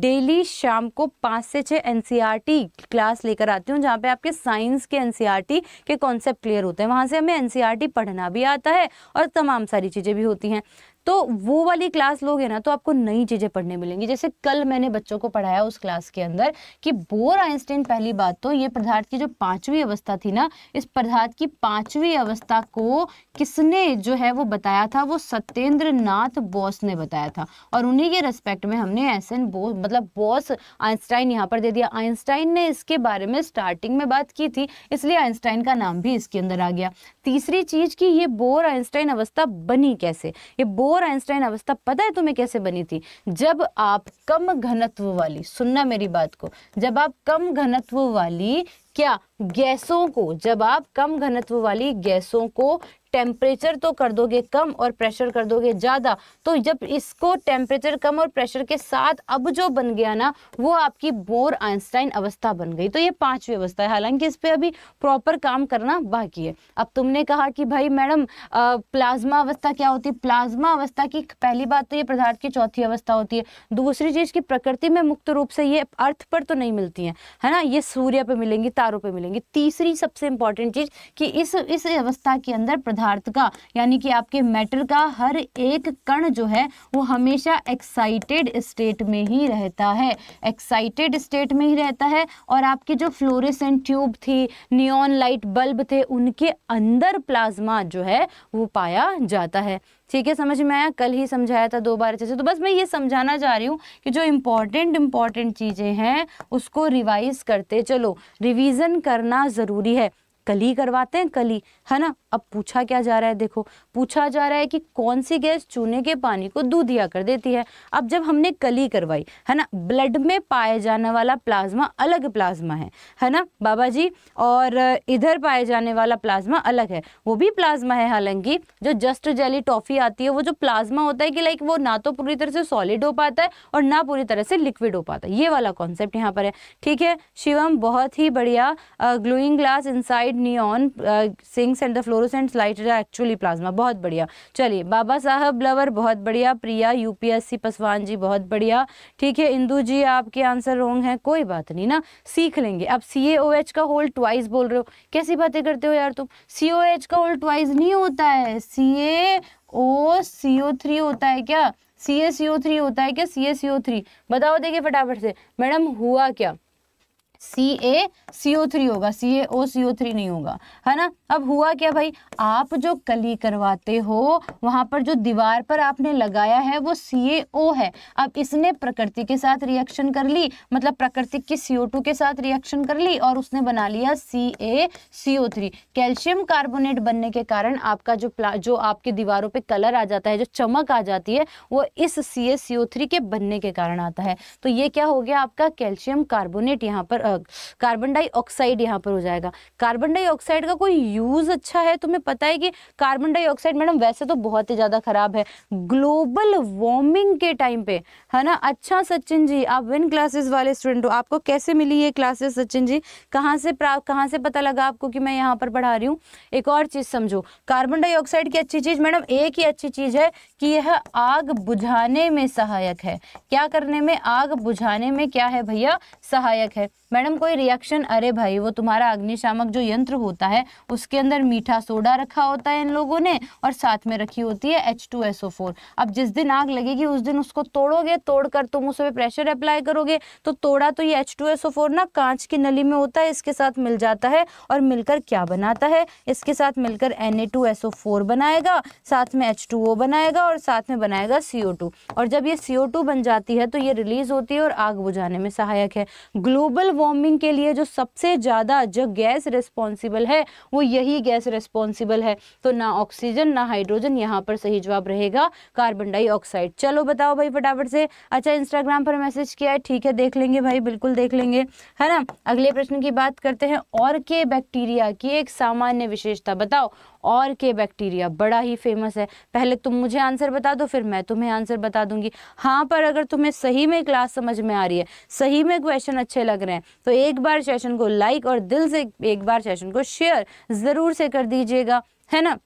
डेली शाम को पाँच से छः N C R T class लेकर आती हूँ जहाँ पे आपके साइंस के एन सी आर टी के कॉन्सेप्ट क्लियर होते हैं वहाँ से हमें एन टी e पढ़ना भी आता है और तमाम सारी चीज़ें भी होती हैं तो वो वाली क्लास लोगे ना तो आपको नई चीज़ें पढ़ने मिलेंगी जैसे कल मैंने बच्चों को पढ़ाया पढ़ाया उस क्लास के अंदर कि बोर आइंस्टीन पहली बात तो ये पदार्थ की जो पांचवी अवस्था थी ना इस पदार्थ की पांचवी अवस्था को किसने जो है वो बताया था वो सत्येंद्र नाथ बोस ने बताया था और उन्हीं के रेस्पेक्ट में हमने एस एन बोस मतलब बोस आइंस्टाइन यहाँ पर दे दिया आइंस्टाइन ने इसके बारे में स्टार्टिंग में बात की थी इसलिए आइंस्टाइन का नाम भी इसके अंदर आ गया तीसरी चीज कि ये बोर आइंस्टाइन अवस्था बनी कैसे ये बोर आइंस्टाइन अवस्था पता है तुम्हें कैसे बनी थी जब आप कम घनत्व वाली सुनना मेरी बात को जब आप कम घनत्व वाली क्या गैसों को जब आप कम घनत्व वाली गैसों को टेम्परेचर तो कर दोगे कम और प्रेशर कर दोगे ज़्यादा तो जब इसको टेम्परेचर कम और प्रेशर के साथ अब जो बन गया ना वो आपकी बोर आइंस्टाइन अवस्था बन गई तो ये पांचवी अवस्था है हालांकि इस पर अभी प्रॉपर काम करना बाकी है अब तुमने कहा कि भाई मैडम प्लाज्मा अवस्था क्या होती है प्लाज्मा अवस्था की पहली बात तो ये पदार्थ की चौथी अवस्था होती है दूसरी चीज़ की प्रकृति में मुक्त रूप से ये अर्थ पर तो नहीं मिलती है, है ना ये सूर्य पर मिलेंगी तारों पर मिलेंगी करेंगे तीसरी सबसे इंपॉर्टेंट चीज़ कि इस इस अवस्था के अंदर पदार्थ का यानी कि आपके मैटर का हर एक कण जो है वो हमेशा एक्साइटेड स्टेट में ही रहता है एक्साइटेड स्टेट में ही रहता है और आपके जो फ्लोरेसेंट ट्यूब थी नियॉन लाइट बल्ब थे उनके अंदर प्लाज्मा जो है वो पाया जाता है ठीक है समझ में आया कल ही समझाया था दो बार अच्छे से तो बस मैं ये समझाना चाह रही हूँ कि जो इम्पॉर्टेंट इम्पॉर्टेंट चीज़ें हैं उसको रिवाइज करते चलो रिविज़न करना ज़रूरी है कली करवाते हैं कली है ना अब पूछा क्या जा रहा है देखो पूछा जा रहा है कि कौन सी गैस चूने के पानी को दूध दिया कर देती है अब जब हमने कली करवाई है ना ब्लड में पाए जाने वाला प्लाज्मा अलग प्लाज्मा है है ना बाबा जी और इधर पाए जाने वाला प्लाज्मा अलग है वो भी प्लाज्मा है हालांकि जो जस्ट जेली टॉफ़ी आती है वो जो प्लाज्मा होता है कि लाइक वो ना तो पूरी तरह से सॉलिड हो पाता है और ना पूरी तरह से लिक्विड हो पाता है ये वाला कॉन्सेप्ट यहाँ पर है ठीक है शिवम बहुत ही बढ़िया glowing glass in neon signs and the fluorescent light is actually plasma बहुत बढ़िया चलिए बाबा साहब लवर बहुत बढ़िया प्रिया यूपीएससी पसवान जी बहुत बढ़िया ठीक है इंदु जी आपके आंसर रॉन्ग है कोई बात नहीं ना सीख लेंगे अब सी का होल ट्वाइस बोल रहे हो कैसी बातें करते हो यार तुम सी का होल ट्वाइस नहीं होता है सी ओ सी ओ थ्री होता है क्या सी ए सी ओ थ्री होता है क्या सी ए सी ओ थ्री बताओ देखिए फटाफट से मैडम हुआ क्या सी ए सी ओ थ्री होगा सी ए ओ सी ओ थ्री नहीं होगा है ना अब हुआ क्या भाई आप जो कली करवाते हो वहां पर जो दीवार पर आपने लगाया है वो सी ए ओ है अब इसने प्रकृति के साथ रिएक्शन कर ली मतलब प्रकृति की सी ओ टू के साथ रिएक्शन कर ली और उसने बना लिया C A C O three calcium carbonate बनने के कारण आपका जो प्ला जो आपके दीवारों पर कलर आ जाता है जो चमक आ जाती है वो इस सी ए सी ओ थ्री के बनने के कारण आता है तो ये क्या हो गया आपका कैल्शियम कार्बोनेट यहाँ पर कार्बन डाइऑक्साइड यहाँ पर हो जाएगा कार्बन डाइऑक्साइड का कोई यूज़ अच्छा है तुम्हें पता है कि कार्बन डाइऑक्साइड मैडम वैसे तो बहुत ही ज़्यादा ख़राब है ग्लोबल वार्मिंग के टाइम पे है ना अच्छा सचिन जी आप विन क्लासेस वाले स्टूडेंट हो आपको कैसे मिली ये क्लासेस सचिन जी कहाँ से प्राप्त कहाँ से पता लगा आपको कि मैं यहाँ पर पढ़ा रही हूँ एक और चीज़ समझो कार्बन डाइऑक्साइड की अच्छी चीज़ मैडम एक ही अच्छी चीज़ है कि यह आग बुझाने में सहायक है क्या करने में आग बुझाने में क्या है भैया सहायक है मैडम कोई रिएक्शन अरे भाई वो तुम्हारा अग्निशामक जो यंत्र होता है उसके अंदर मीठा सोडा रखा होता है इन लोगों ने और साथ में रखी होती है H two S O four अब जिस दिन आग लगेगी उस दिन उसको तोड़ोगे तोड़कर तुम उस पर प्रेशर अप्लाई करोगे तो तोड़ा तो ये H two S O four ना कांच की नली में होता है इसके साथ मिल जाता है और मिलकर क्या बनाता है इसके साथ मिलकर N A two S O four बनाएगा साथ में एच टू ओ बनाएगा और साथ में बनाएगा सी ओ टू और जब ये सी ओ टू बन जाती है तो ये रिलीज होती है और आग बुझाने में सहायक है ग्लोबल वार्मिंग वार्मिंग के लिए जो सबसे ज़्यादा जो गैस रिस्पॉन्सिबल है वो यही गैस रिस्पॉन्सिबल है तो ना ऑक्सीजन ना हाइड्रोजन यहाँ पर सही जवाब रहेगा कार्बन डाइऑक्साइड चलो बताओ भाई फटाफट से अच्छा इंस्टाग्राम पर मैसेज किया है ठीक है देख लेंगे भाई बिल्कुल देख लेंगे है ना अगले प्रश्न की बात करते हैं और के बैक्टीरिया की एक सामान्य विशेषता बताओ और के बैक्टीरिया बड़ा ही फेमस है पहले तुम मुझे आंसर बता दो फिर मैं तुम्हें आंसर बता दूंगी हाँ पर अगर तुम्हें सही में क्लास समझ में आ रही है सही में क्वेश्चन अच्छे लग रहे हैं तो एक बार सेशन को लाइक और दिल से एक बार सेशन को शेयर ज़रूर से कर दीजिएगा है ना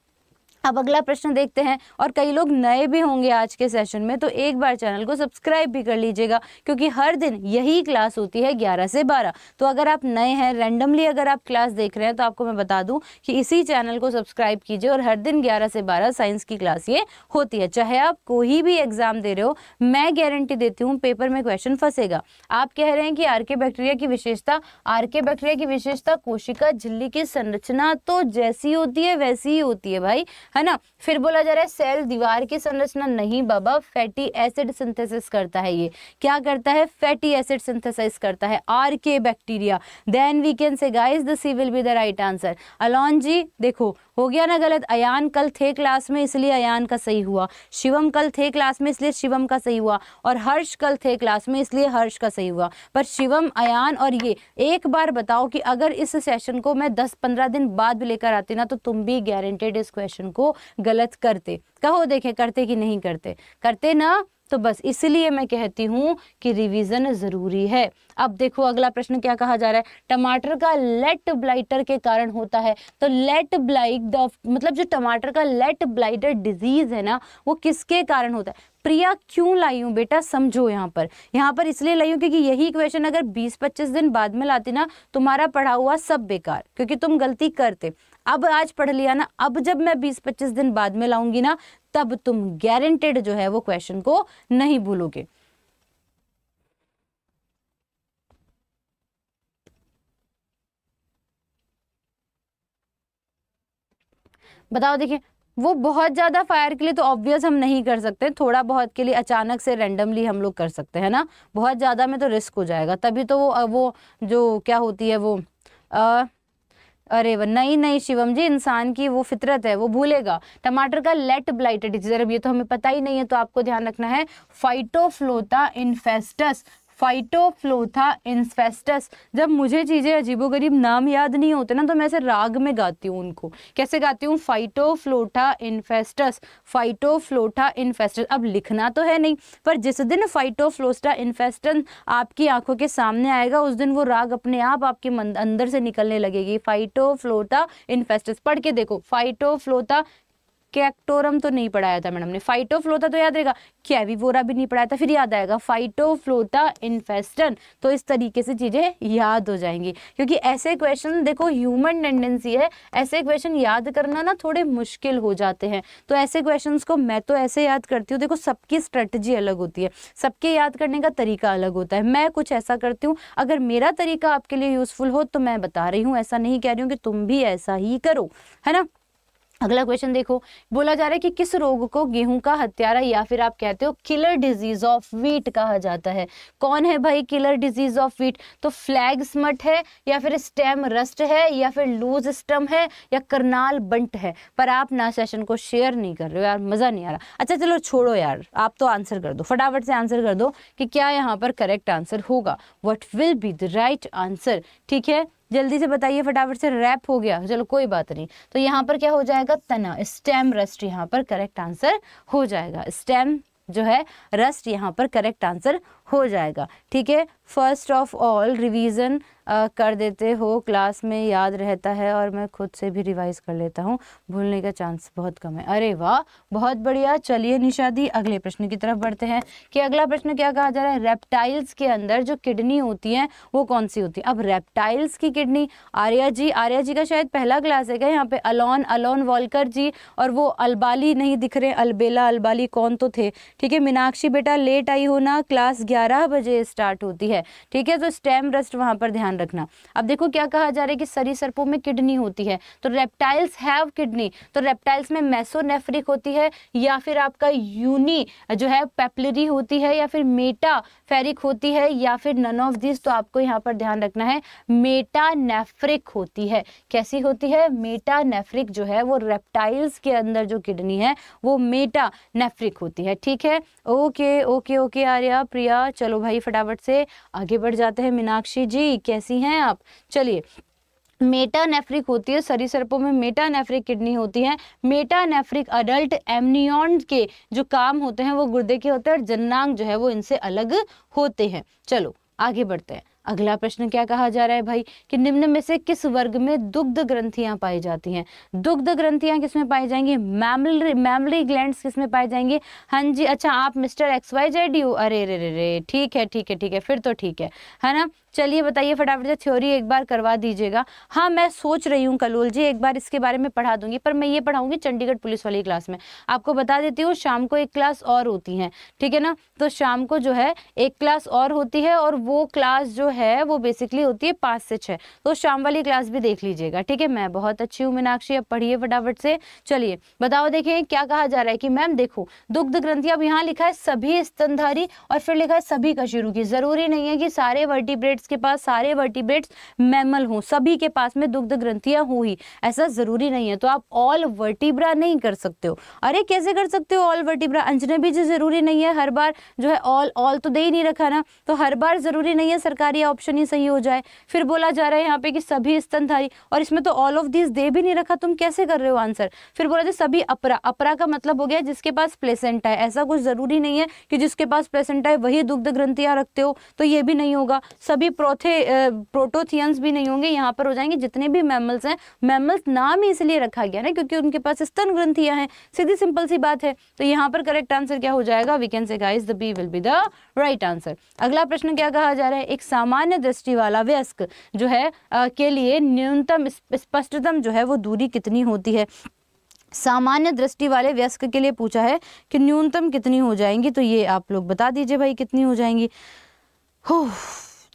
अब अगला प्रश्न देखते हैं और कई लोग नए भी होंगे आज के सेशन में तो एक बार चैनल को सब्सक्राइब भी कर लीजिएगा क्योंकि हर दिन यही क्लास होती है 11 से 12 तो अगर आप नए हैं रैंडमली अगर आप क्लास देख रहे हैं तो आपको मैं बता दूं कि इसी चैनल को सब्सक्राइब कीजिए और हर दिन 11 से बारह साइंस की क्लास ये होती है चाहे आप कोई भी एग्ज़ाम दे रहे हो मैं गारंटी देती हूँ पेपर में क्वेश्चन फंसेगा आप कह रहे हैं कि आर बैक्टीरिया की विशेषता आर बैक्टीरिया की विशेषता कोशिका झिल्ली की संरचना तो जैसी होती है वैसी ही होती है भाई है ना फिर बोला जा रहा है सेल दीवार की संरचना नहीं बाबा फैटी एसिड सिंथेसिस करता है ये क्या करता है फैटी एसिड सिंथेसाइज करता है आर के bacteria then we can say guys this will be the right answer Alon ji देखो हो गया ना गलत अयान कल थे क्लास में इसलिए अयान का सही हुआ शिवम कल थे क्लास में इसलिए शिवम का सही हुआ और हर्ष कल थे क्लास में इसलिए हर्ष का सही हुआ पर शिवम अयान और ये एक बार बताओ कि अगर इस सेशन को मैं दस पंद्रह दिन बाद भी लेकर आती ना तो तुम भी गारंटेड इस क्वेश्चन को गलत करते कहो देखे करते कि नहीं करते करते ना तो बस इसलिए मैं कहती हूँ कि रिवीजन ज़रूरी है अब देखो अगला प्रश्न क्या कहा जा रहा है टमाटर का लेट ब्लाइटर के कारण होता है तो लेट ब्लाइट मतलब जो टमाटर का लेट ब्लाइटर डिजीज़ है ना वो किसके कारण होता है प्रिया क्यों लाई हूँ बेटा समझो यहाँ पर यहाँ पर इसलिए लाई हूँ क्योंकि यही क्वेश्चन अगर 20-25 दिन बाद में लाती ना तुम्हारा पढ़ा हुआ सब बेकार क्योंकि तुम गलती करते अब आज पढ़ लिया ना अब जब मैं 20-25 दिन बाद में लाऊंगी ना तब तुम गारंटेड जो है वो क्वेश्चन को नहीं भूलोगे बताओ देखिए वो बहुत ज़्यादा फायर के लिए तो ऑब्वियस हम नहीं कर सकते थोड़ा बहुत के लिए अचानक से रेंडमली हम लोग कर सकते हैं ना बहुत ज़्यादा में तो रिस्क हो जाएगा तभी तो वो वो जो क्या होती है वो आ, अरे वह नहीं नहीं शिवम जी इंसान की वो फितरत है वो भूलेगा टमाटर का लेट ब्लाइटेड ये तो हमें पता ही नहीं है तो आपको ध्यान रखना है फाइटोफ्लोता इन्फेस्टस फाइटोफ्लोथा इंस्फेस्टस जब मुझे चीज़ें अजीबोगरीब नाम याद नहीं होते ना तो मैं ऐसे राग में गाती हूँ उनको कैसे गाती हूँ फाइटोफ्लोटा इन्फेस्टस फाइटोफ्लोटा इन्फेस्टस अब लिखना तो है नहीं पर जिस दिन फाइटोफ्लोटा इन्फेस्टन आपकी आंखों के सामने आएगा उस दिन वो राग अपने आप आपके अंदर से निकलने लगेगी फाइटोफ्लोटा इन्फेस्टस पढ़ के देखो फाइटोफ्लोटा कैक्टोरम तो नहीं पढ़ाया था मैडम ने फ्लोता तो याद रहेगा कैविवोरा भी नहीं पढ़ाया था फिर याद आएगा फाइटोफ्लोता इन्फेस्टन तो इस तरीके से चीज़ें याद हो जाएंगी क्योंकि ऐसे क्वेश्चन देखो ह्यूमन टेंडेंसी है ऐसे क्वेश्चन याद करना ना थोड़े मुश्किल हो जाते हैं तो ऐसे क्वेश्चन को मैं तो ऐसे याद करती हूँ देखो सबकी स्ट्रेटजी अलग होती है सबके याद करने का तरीका अलग होता है मैं कुछ ऐसा करती हूँ अगर मेरा तरीका आपके लिए यूज़फुल हो तो मैं बता रही हूँ ऐसा नहीं कह रही हूँ कि तुम भी ऐसा ही करो है ना अगला क्वेश्चन देखो बोला जा रहा है कि किस रोग को गेहूं का हत्यारा या फिर आप कहते हो किलर डिजीज ऑफ वीट कहा जाता है कौन है भाई किलर डिजीज ऑफ वीट तो फ्लैग स्मट है या फिर स्टेम रस्ट है या फिर लूज स्टम है या करनाल बंट है पर आप ना सेशन को शेयर नहीं कर रहे हो यार मज़ा नहीं आ रहा अच्छा चलो छोड़ो यार आप तो आंसर कर दो फटाफट से आंसर कर दो कि क्या यहाँ पर करेक्ट आंसर होगा what will be the right answer ठीक है जल्दी से बताइए फटाफट से रैप हो गया चलो कोई बात नहीं तो यहाँ पर क्या हो जाएगा तना स्टेम रस्ट यहाँ पर करेक्ट आंसर हो जाएगा स्टेम जो है रस्ट यहाँ पर करेक्ट आंसर हो जाएगा ठीक है फर्स्ट ऑफ ऑल रिवीजन कर देते हो क्लास में याद रहता है और मैं खुद से भी रिवाइज कर लेता हूँ भूलने का चांस बहुत कम है अरे वाह बहुत बढ़िया चलिए निशादी अगले प्रश्न की तरफ बढ़ते हैं कि अगला प्रश्न क्या कहा जा रहा है रेप्टाइल्स के अंदर जो किडनी होती है वो कौन सी होती है अब रेप्टाइल्स की किडनी आर्या जी आर्या जी का शायद पहला क्लास है क्या यहाँ पे अलोन अलोन वॉलकर जी और वो अलबाली नहीं दिख रहे अलबेला अलबाली कौन तो थे ठीक है मीनाक्षी बेटा लेट आई हो ना क्लास ग्यारह बजे स्टार्ट होती है ठीक है तो स्टेम रस्ट वहाँ पर ध्यान रखना अब देखो क्या कहा जा रहा है कि सरी सर्पों में किडनी होती है तो रेप्टाइल्स हैव किडनी तो रेप्टाइल्स में मैसोनेफ्रिक होती है या फिर आपका यूनी जो है पेपलरी होती है या फिर मेटा फेरिक होती है या फिर नन ऑफ दिस तो आपको यहाँ पर ध्यान रखना है मेटानेफ्रिक होती है कैसी होती है मेटानेफ्रिक जो है वो रेप्टाइल्स के अंदर जो किडनी है वो मेटानेफ्रिक होती है ठीक है okay okay okay Arya Priya था चलो भाई फटाफट से आगे बढ़ जाते हैं मीनाक्षी जी कैसी हैं आप चलिए मेटानेफ्रिक होती है सरी सर्पों में मेटानेफ्रिक किडनी होती है मेटानेफ्रिक अडल्ट एमनियन के जो काम होते हैं वो गुर्दे के होते हैं और जन्नांग जो है वो इनसे अलग होते हैं चलो आगे बढ़ते हैं अगला प्रश्न क्या कहा जा रहा है भाई कि निम्न में से किस वर्ग में दुग्ध ग्रंथियां पाई जाती हैं दुग्ध ग्रंथियां किसमें पाई जाएंगी मैमलरी मैमलरी ग्लैंड किसमें पाए जाएंगे हाँ जी अच्छा आप mister X Y Z you अरे रे रे रे ठीक है ठीक है ठीक है फिर तो ठीक है है ना चलिए बताइए फटाफट से थ्योरी एक बार करवा दीजिएगा हाँ मैं सोच रही हूँ कलोल जी एक बार इसके बारे में पढ़ा दूंगी पर मैं ये पढ़ाऊंगी चंडीगढ़ पुलिस वाली क्लास में आपको बता देती हूँ शाम को एक क्लास और होती है ठीक है ना तो शाम को जो है एक क्लास और होती है और वो क्लास जो है वो बेसिकली होती है पाँच से छः तो शाम वाली क्लास भी देख लीजिएगा ठीक है मैं बहुत अच्छी हूँ मीनाक्षी अब पढ़िए फटाफट से चलिए बताओ देखिए क्या कहा जा रहा है कि मैम देखो दुग्ध ग्रंथि अब यहाँ लिखा है सभी स्तनधारी और फिर लिखा है सभी कशेरुकी जरूरी नहीं है कि सारे वर्टिब्रेट वर्टिब्रेट्स के पास सारे वर्टिब्रेट्स मैमल हों सभी के पास में दुग्ध ग्रंथियाँ हो ही ऐसा ज़रूरी नहीं है तो आप ऑल वर्टिब्रा नहीं कर सकते हो अरे कैसे कर सकते हो ऑल वर्टिब्रा अंजना भी ज़रूरी नहीं है हर बार जो है ऑल ऑल तो दे ही नहीं रखा ना तो हर बार ज़रूरी नहीं है सरकारी ऑप्शन ही सही हो जाए फिर बोला जा रहा है यहाँ पे कि सभी स्तनधारी और इसमें तो ऑल ऑफ दिस दे भी नहीं रखा तुम कैसे कर रहे हो आंसर फिर बोला जाए सभी अपरा अपरा का मतलब हो गया जिसके पास प्लेसेंटा है ऐसा कुछ ज़रूरी नहीं है कि जिसके पास प्लेसेंटा है वही दुग्ध ग्रंथियाँ रखते हो तो ये भी नहीं होगा सभी प्रोथे प्रोटोथियंस भी नहीं होंगे यहाँ पर हो जाएंगे जितने भी मैमल्स हैं मैमल्स नाम ही इसलिए रखा गया ना क्योंकि उनके पास स्तन ग्रंथियाँ हैं सीधी सिंपल सी बात है तो यहाँ पर करेक्ट आंसर क्या हो जाएगा we can say guys the B will be the right answer अगला प्रश्न क्या कहा जा रहा है एक सामान्य दृष्टि वाला व्यस्क जो है आ, के लिए न्यूनतम स्पष्टतम जो है वो दूरी कितनी होती है सामान्य दृष्टि वाले व्यस्क के लिए पूछा है कि न्यूनतम कितनी हो जाएंगी तो ये आप लोग बता दीजिए भाई कितनी हो जाएंगी हो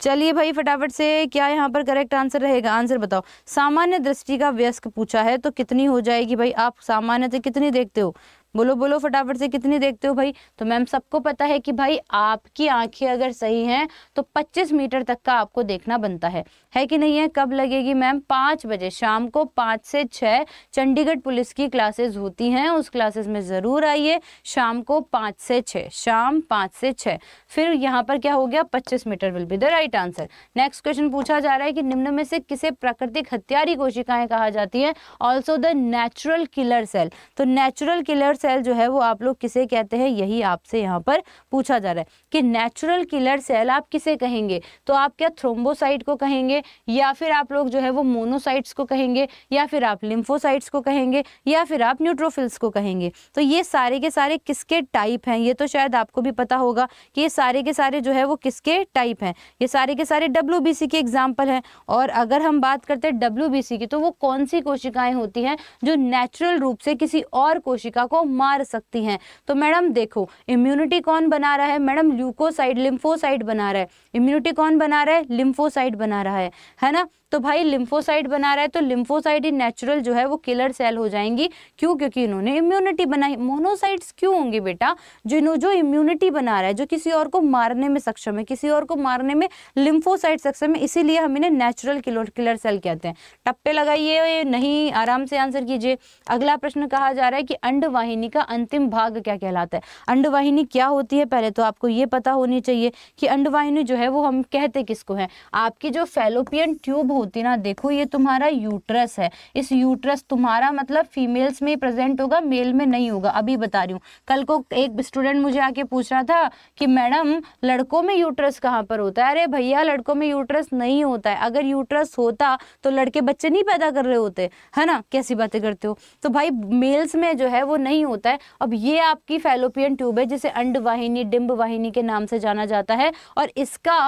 चलिए भाई फटाफट से क्या यहाँ पर करेक्ट आंसर रहेगा आंसर बताओ सामान्य दृष्टि का व्यस्क पूछा है तो कितनी हो जाएगी भाई आप से कितनी देखते हो बोलो बोलो फटाफट से कितनी देखते हो भाई तो मैम सबको पता है कि भाई आपकी आंखें अगर सही हैं तो 25 मीटर तक का आपको देखना बनता है है कि नहीं है कब लगेगी मैम पाँच बजे शाम को पाँच से छः चंडीगढ़ पुलिस की क्लासेस होती हैं उस क्लासेस में ज़रूर आइए शाम को पाँच से छः शाम पाँच से छः फिर यहाँ पर क्या हो गया पच्चीस metre will be the right answer next question पूछा जा रहा है कि निम्न में से किसे प्राकृतिक हत्यारी कोशिकाएं कहा जाती है also the natural killer cell तो नेचुरल किलर सेल जो है वो आप लोग किसे कहते हैं यही आपसे यहाँ पर पूछा जा रहा है कि नेचुरल किलर सेल आप किसे कहेंगे तो आप क्या थ्रोम्बोसाइट को कहेंगे या फिर आप लोग जो है वो मोनोसाइट्स को कहेंगे या फिर आप लिम्फोसाइट्स को कहेंगे या फिर आप न्यूट्रोफिल्स को कहेंगे तो ये सारे के सारे किसके टाइप हैं ये तो शायद आपको भी पता होगा कि ये सारे के सारे जो है वो किसके टाइप हैं ये सारे के सारे डब्ल्यू के एग्जाम्पल हैं और अगर हम बात करते हैं डब्ल्यू की तो वो कौन सी कोशिकाएँ होती हैं जो नेचुरल रूप से किसी और कोशिका को मार सकती हैं तो मैडम देखो इम्यूनिटी कौन बना रहा है मैडम ल्यूकोसाइड लिम्फोसाइड बना रहा है इम्यूनिटी कौन बना रहा है लिम्फोसाइड बना रहा है है ना तो भाई लिम्फोसाइड बना रहा है तो लिम्फोसाइड ही नेचुरल जो है वो किलर सेल हो जाएंगी क्यों क्योंकि इन्होंने इम्यूनिटी बनाई मोनोसाइड्स क्यों होंगे बेटा जिन्हों जो इम्यूनिटी बना रहा है जो किसी और को मारने में सक्षम है किसी और को मारने में लिम्फोसाइड सक्षम है इसीलिए हम इन्हें नेचुरल किलर सेल कहते हैं टप्पे लगाइए नहीं आराम से आंसर कीजिए अगला प्रश्न कहा जा रहा है कि अंडवाहिनी अंडवाहिनी का अंतिम भाग क्या कहलाता है अंडवाहिनी क्या होती है पहले तो आपको ये पता होनी चाहिए कि अंडवाहिनी जो है वो हम कहते किसको है आपकी जो फेलोपियन ट्यूब होती ना देखो ये तुम्हारा यूट्रस है इस यूट्रस तुम्हारा मतलब फीमेल्स में प्रेजेंट होगा मेल में नहीं होगा अभी बता रही हूँ कल को एक स्टूडेंट मुझे आके पूछ रहा था कि मैडम लड़कों में यूट्रस कहाँ पर होता है अरे भैया लड़कों में यूट्रस नहीं होता है अगर यूट्रस होता तो लड़के बच्चे नहीं पैदा कर रहे होते है ना कैसी बातें करते हो तो भाई मेल्स में जो है वो नहीं होता है अब ये आपकी फेलोपियन ट्यूब है जिसे अंड वाहिनी डिम्ब वाहिनी के नाम से जाना जाता है और इसका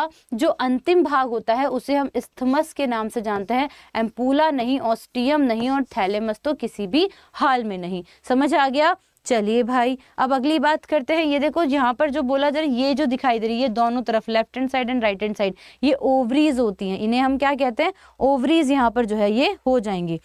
जो अंतिम भाग होता है उसे हम स्थमस के नाम से जानते हैं एम्पूला नहीं ऑस्टियम नहीं और थैलेमस तो किसी भी हाल में नहीं समझ आ गया चलिए भाई अब अगली बात करते हैं ये देखो यहाँ पर जो बोला जा रहा है ये जो दिखाई दे रही है दोनों तरफ left hand side and right hand side ये ओवरीज होती हैं इन्हें हम क्या कहते हैं ओवरीज यहाँ पर जो है ये हो जाएंगी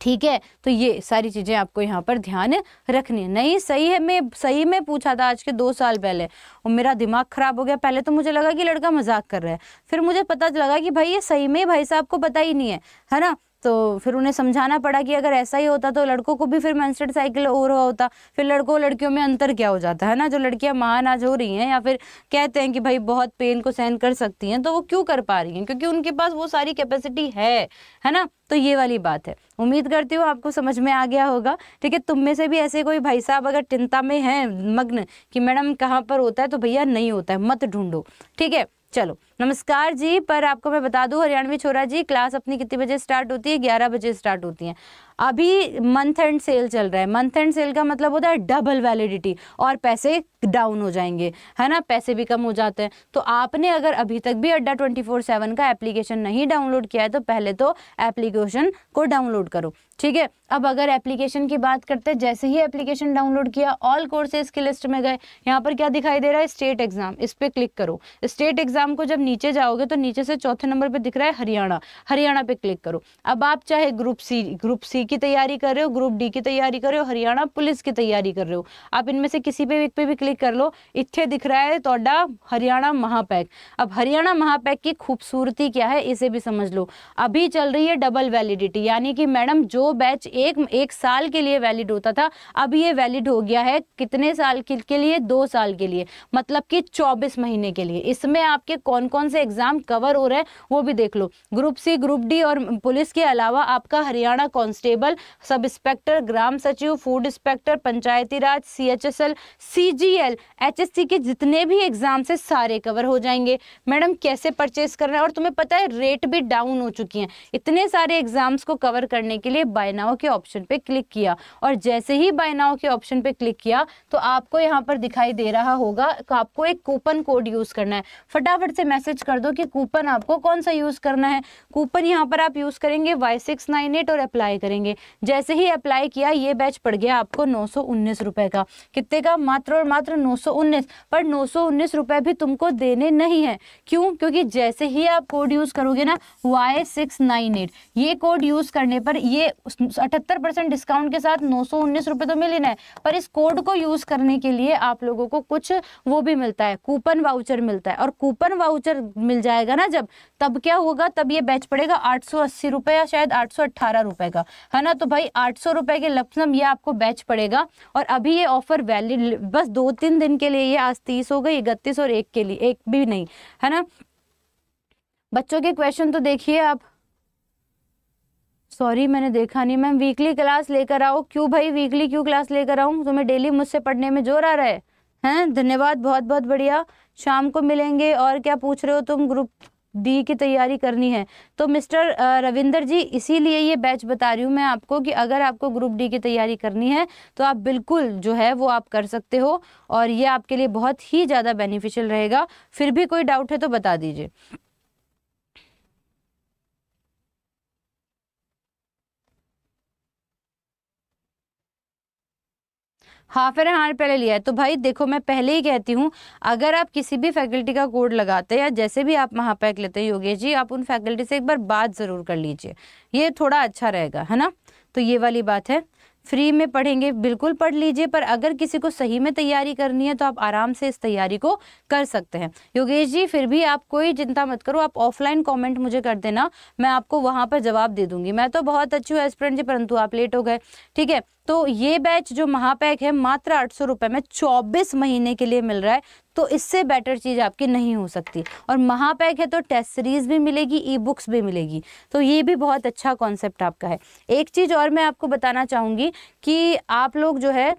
ठीक है तो ये सारी चीज़ें आपको यहाँ पर ध्यान रखनी है नहीं सही है मैं सही में पूछा था आज के दो साल पहले और मेरा दिमाग ख़राब हो गया पहले तो मुझे लगा कि लड़का मजाक कर रहा है फिर मुझे पता लगा कि भाई ये सही में भाई साहब को पता ही नहीं है है ना तो फिर उन्हें समझाना पड़ा कि अगर ऐसा ही होता तो लड़कों को भी फिर मैंस्ट्रेट साइकिल हो रहा होता फिर लड़कों लड़कियों में अंतर क्या हो जाता है ना जो लड़कियाँ महान आज हो रही हैं या फिर कहते हैं कि भाई बहुत पेन को सहन कर सकती हैं तो वो क्यों कर पा रही हैं क्योंकि उनके पास वो सारी कैपेसिटी है है ना तो ये वाली बात है उम्मीद करती हूँ आपको समझ में आ गया होगा ठीक है तुम में से भी ऐसे कोई भाई साहब अगर चिंता में है मग्न कि मैडम कहाँ पर होता है तो भैया नहीं होता है मत ढूंढो ठीक है चलो नमस्कार जी पर आपको मैं बता दूं हरियाणवी छोरा जी क्लास अपनी कितने बजे स्टार्ट होती है ग्यारह बजे स्टार्ट होती है अभी मंथ एंड सेल चल रहा है मंथ एंड सेल का मतलब होता है डबल वैलिडिटी और पैसे डाउन हो जाएंगे है ना पैसे भी कम हो जाते हैं तो आपने अगर अभी तक भी अड्डा ट्वेंटी फोर सेवन का एप्लीकेशन नहीं डाउनलोड किया है तो पहले तो एप्लीकेशन को डाउनलोड करो ठीक है अब अगर एप्लीकेशन की बात करते हैं जैसे ही एप्लीकेशन डाउनलोड किया ऑल कोर्सेज की लिस्ट में गए यहाँ पर क्या दिखाई दे रहा है स्टेट एग्जाम इस पर क्लिक करो स्टेट एग्जाम को जब नीचे जाओगे तो नीचे से चौथे नंबर पे दिख रहा है हरियाणा हरियाणा पे क्लिक करो अब आप चाहे ग्रुप सी ग्रुप सी की तैयारी कर रहे हो ग्रुप डी की तैयारी कर रहे हो हरियाणा पुलिस की तैयारी कर रहे हो आप इनमें से किसी पे एक पे भी क्लिक कर लो इतने दिख रहा है तोडा हरियाणा महापैक अब हरियाणा महापैक की खूबसूरती क्या है इसे भी समझ लो अभी चल रही है डबल वैलिडिटी यानी कि मैडम जो बैच एक एक साल के लिए वैलिड होता था अब ये वैलिड हो गया है कितने साल के लिए दो साल के लिए मतलब कि चौबीस महीने के लिए इसमें आपके कौन कौन कौन से एग्जाम कवर हो रहे हैं वो भी देख लो ग्रुप सी ग्रुप डी और पुलिस के अलावा आपका हरियाणा कांस्टेबल सब इंस्पेक्टर ग्राम सचिव food inspector Panchayati Raj C H S L C G L H S C के जितने भी एग्जाम्स है सारे कवर हो जाएंगे मैडम कैसे परचेस रहे हैं और तुम्हें पता है रेट भी डाउन हो चुकी हैं इतने सारे एग्जाम्स को कवर करने के लिए बायनाओ के ऑप्शन पे क्लिक किया और जैसे ही बायनाओ के ऑप्शन पे क्लिक किया तो आपको यहाँ पर दिखाई दे रहा होगा आपको एक कूपन कोड यूज़ करना है फटाफट से मैसेज मैसेज कर दो कि कूपन आपको कौन सा यूज़ करना है कूपन यहाँ पर आप यूज़ करेंगे वाई सिक्स नाइन एट और अप्लाई करेंगे जैसे ही अप्लाई किया ये बैच पड़ गया आपको नौ सौ उन्नीस रुपये का कितने का मात्र और मात्र नौ सौ उन्नीस पर नौ सौ उन्नीस रुपये भी तुमको देने नहीं है क्यों क्योंकि जैसे ही आप कोड यूज़ करोगे ना वाई सिक्स नाइन एट ये कोड यूज़ करने पर ये अठहत्तर परसेंट डिस्काउंट के साथ नौ सौ उन्नीस रुपये तो मिल ही ना है पर इस कोड को यूज़ करने के लिए आप लोगों को कुछ वो भी मिलता है कूपन वाउचर मिलता है और कूपन वाउचर आंसर मिल जाएगा ना जब तब क्या होगा तब ये बैच पड़ेगा आठ सौ अस्सी रुपए या शायद आठ सौ अट्ठारह रुपए का है ना तो भाई आठ सौ रुपए के लपसम ये आपको बैच पड़ेगा और अभी ये ऑफर वैलिड बस दो तीन दिन के लिए ये आज तीस हो गई इकतीस और एक के लिए एक भी नहीं है ना बच्चों के क्वेश्चन तो देखिए आप सॉरी मैंने देखा नहीं मैम वीकली क्लास लेकर आओ क्यों भाई वीकली क्यों क्लास लेकर आऊँ तुम्हें डेली मुझसे पढ़ने में जोर आ रहा है हैं धन्यवाद बहुत बहुत बढ़िया शाम को मिलेंगे और क्या पूछ रहे हो तुम ग्रुप डी की तैयारी करनी है तो मिस्टर रविंदर जी इसीलिए ये बैच बता रही हूँ मैं आपको कि अगर आपको ग्रुप डी की तैयारी करनी है तो आप बिल्कुल जो है वो आप कर सकते हो और ये आपके लिए बहुत ही ज़्यादा बेनिफिशियल रहेगा फिर भी कोई डाउट है तो बता दीजिए हाफ एन हाँ पहले लिया है तो भाई देखो मैं पहले ही कहती हूँ अगर आप किसी भी फैकल्टी का कोड लगाते हैं या जैसे भी आप महापैक लेते हैं योगेश जी आप उन फैकल्टी से एक बार बात ज़रूर कर लीजिए ये थोड़ा अच्छा रहेगा है ना तो ये वाली बात है फ्री में पढ़ेंगे बिल्कुल पढ़ लीजिए पर अगर किसी को सही में तैयारी करनी है तो आप आराम से इस तैयारी को कर सकते हैं योगेश जी फिर भी आप कोई चिंता मत करो आप ऑफलाइन कमेंट मुझे कर देना मैं आपको वहाँ पर जवाब दे दूंगी मैं तो बहुत अच्छी हूँ एस्परेंट जी परंतु आप लेट हो गए ठीक है तो ये बैच जो महापैक है मात्र आठ सौ रुपये में चौबीस महीने के लिए मिल रहा है तो इससे बेटर चीज़ आपकी नहीं हो सकती और महापैक है तो टेस्ट सीरीज़ भी मिलेगी ई बुक्स भी मिलेगी तो ये भी बहुत अच्छा कॉन्सेप्ट आपका है एक चीज़ और मैं आपको बताना चाहूँगी कि आप लोग जो है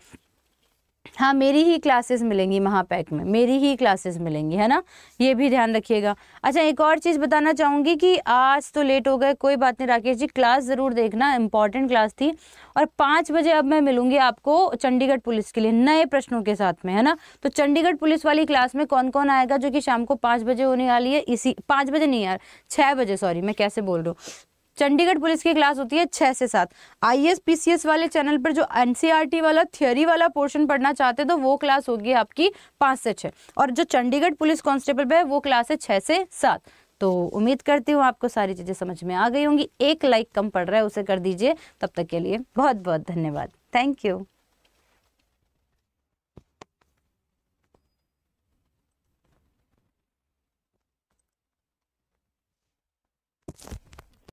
हाँ मेरी ही क्लासेस मिलेंगी महापैक में मेरी ही क्लासेस मिलेंगी है ना ये भी ध्यान रखिएगा अच्छा एक और चीज़ बताना चाहूँगी कि आज तो लेट हो गए कोई बात नहीं राकेश जी क्लास ज़रूर देखना इंपॉर्टेंट क्लास थी और पाँच बजे अब मैं मिलूँगी आपको चंडीगढ़ पुलिस के लिए नए प्रश्नों के साथ में है ना तो चंडीगढ़ पुलिस वाली क्लास में कौन कौन आएगा जो कि शाम को पाँच बजे होने वाली है इसी पाँच बजे नहीं यार छः बजे सॉरी मैं कैसे बोल रहा हूँ चंडीगढ़ पुलिस की क्लास होती है छः से सात I S P C S वाले चैनल पर जो एनसीआर e वाला थियोरी वाला पोर्शन पढ़ना चाहते तो वो क्लास होगी आपकी पाँच से छः और जो चंडीगढ़ पुलिस कांस्टेबल पर है वो क्लास है छः से सात तो उम्मीद करती हूँ आपको सारी चीज़ें समझ में आ गई होंगी एक लाइक कम पड़ रहा है उसे कर दीजिए तब तक के लिए बहुत बहुत धन्यवाद थैंक यू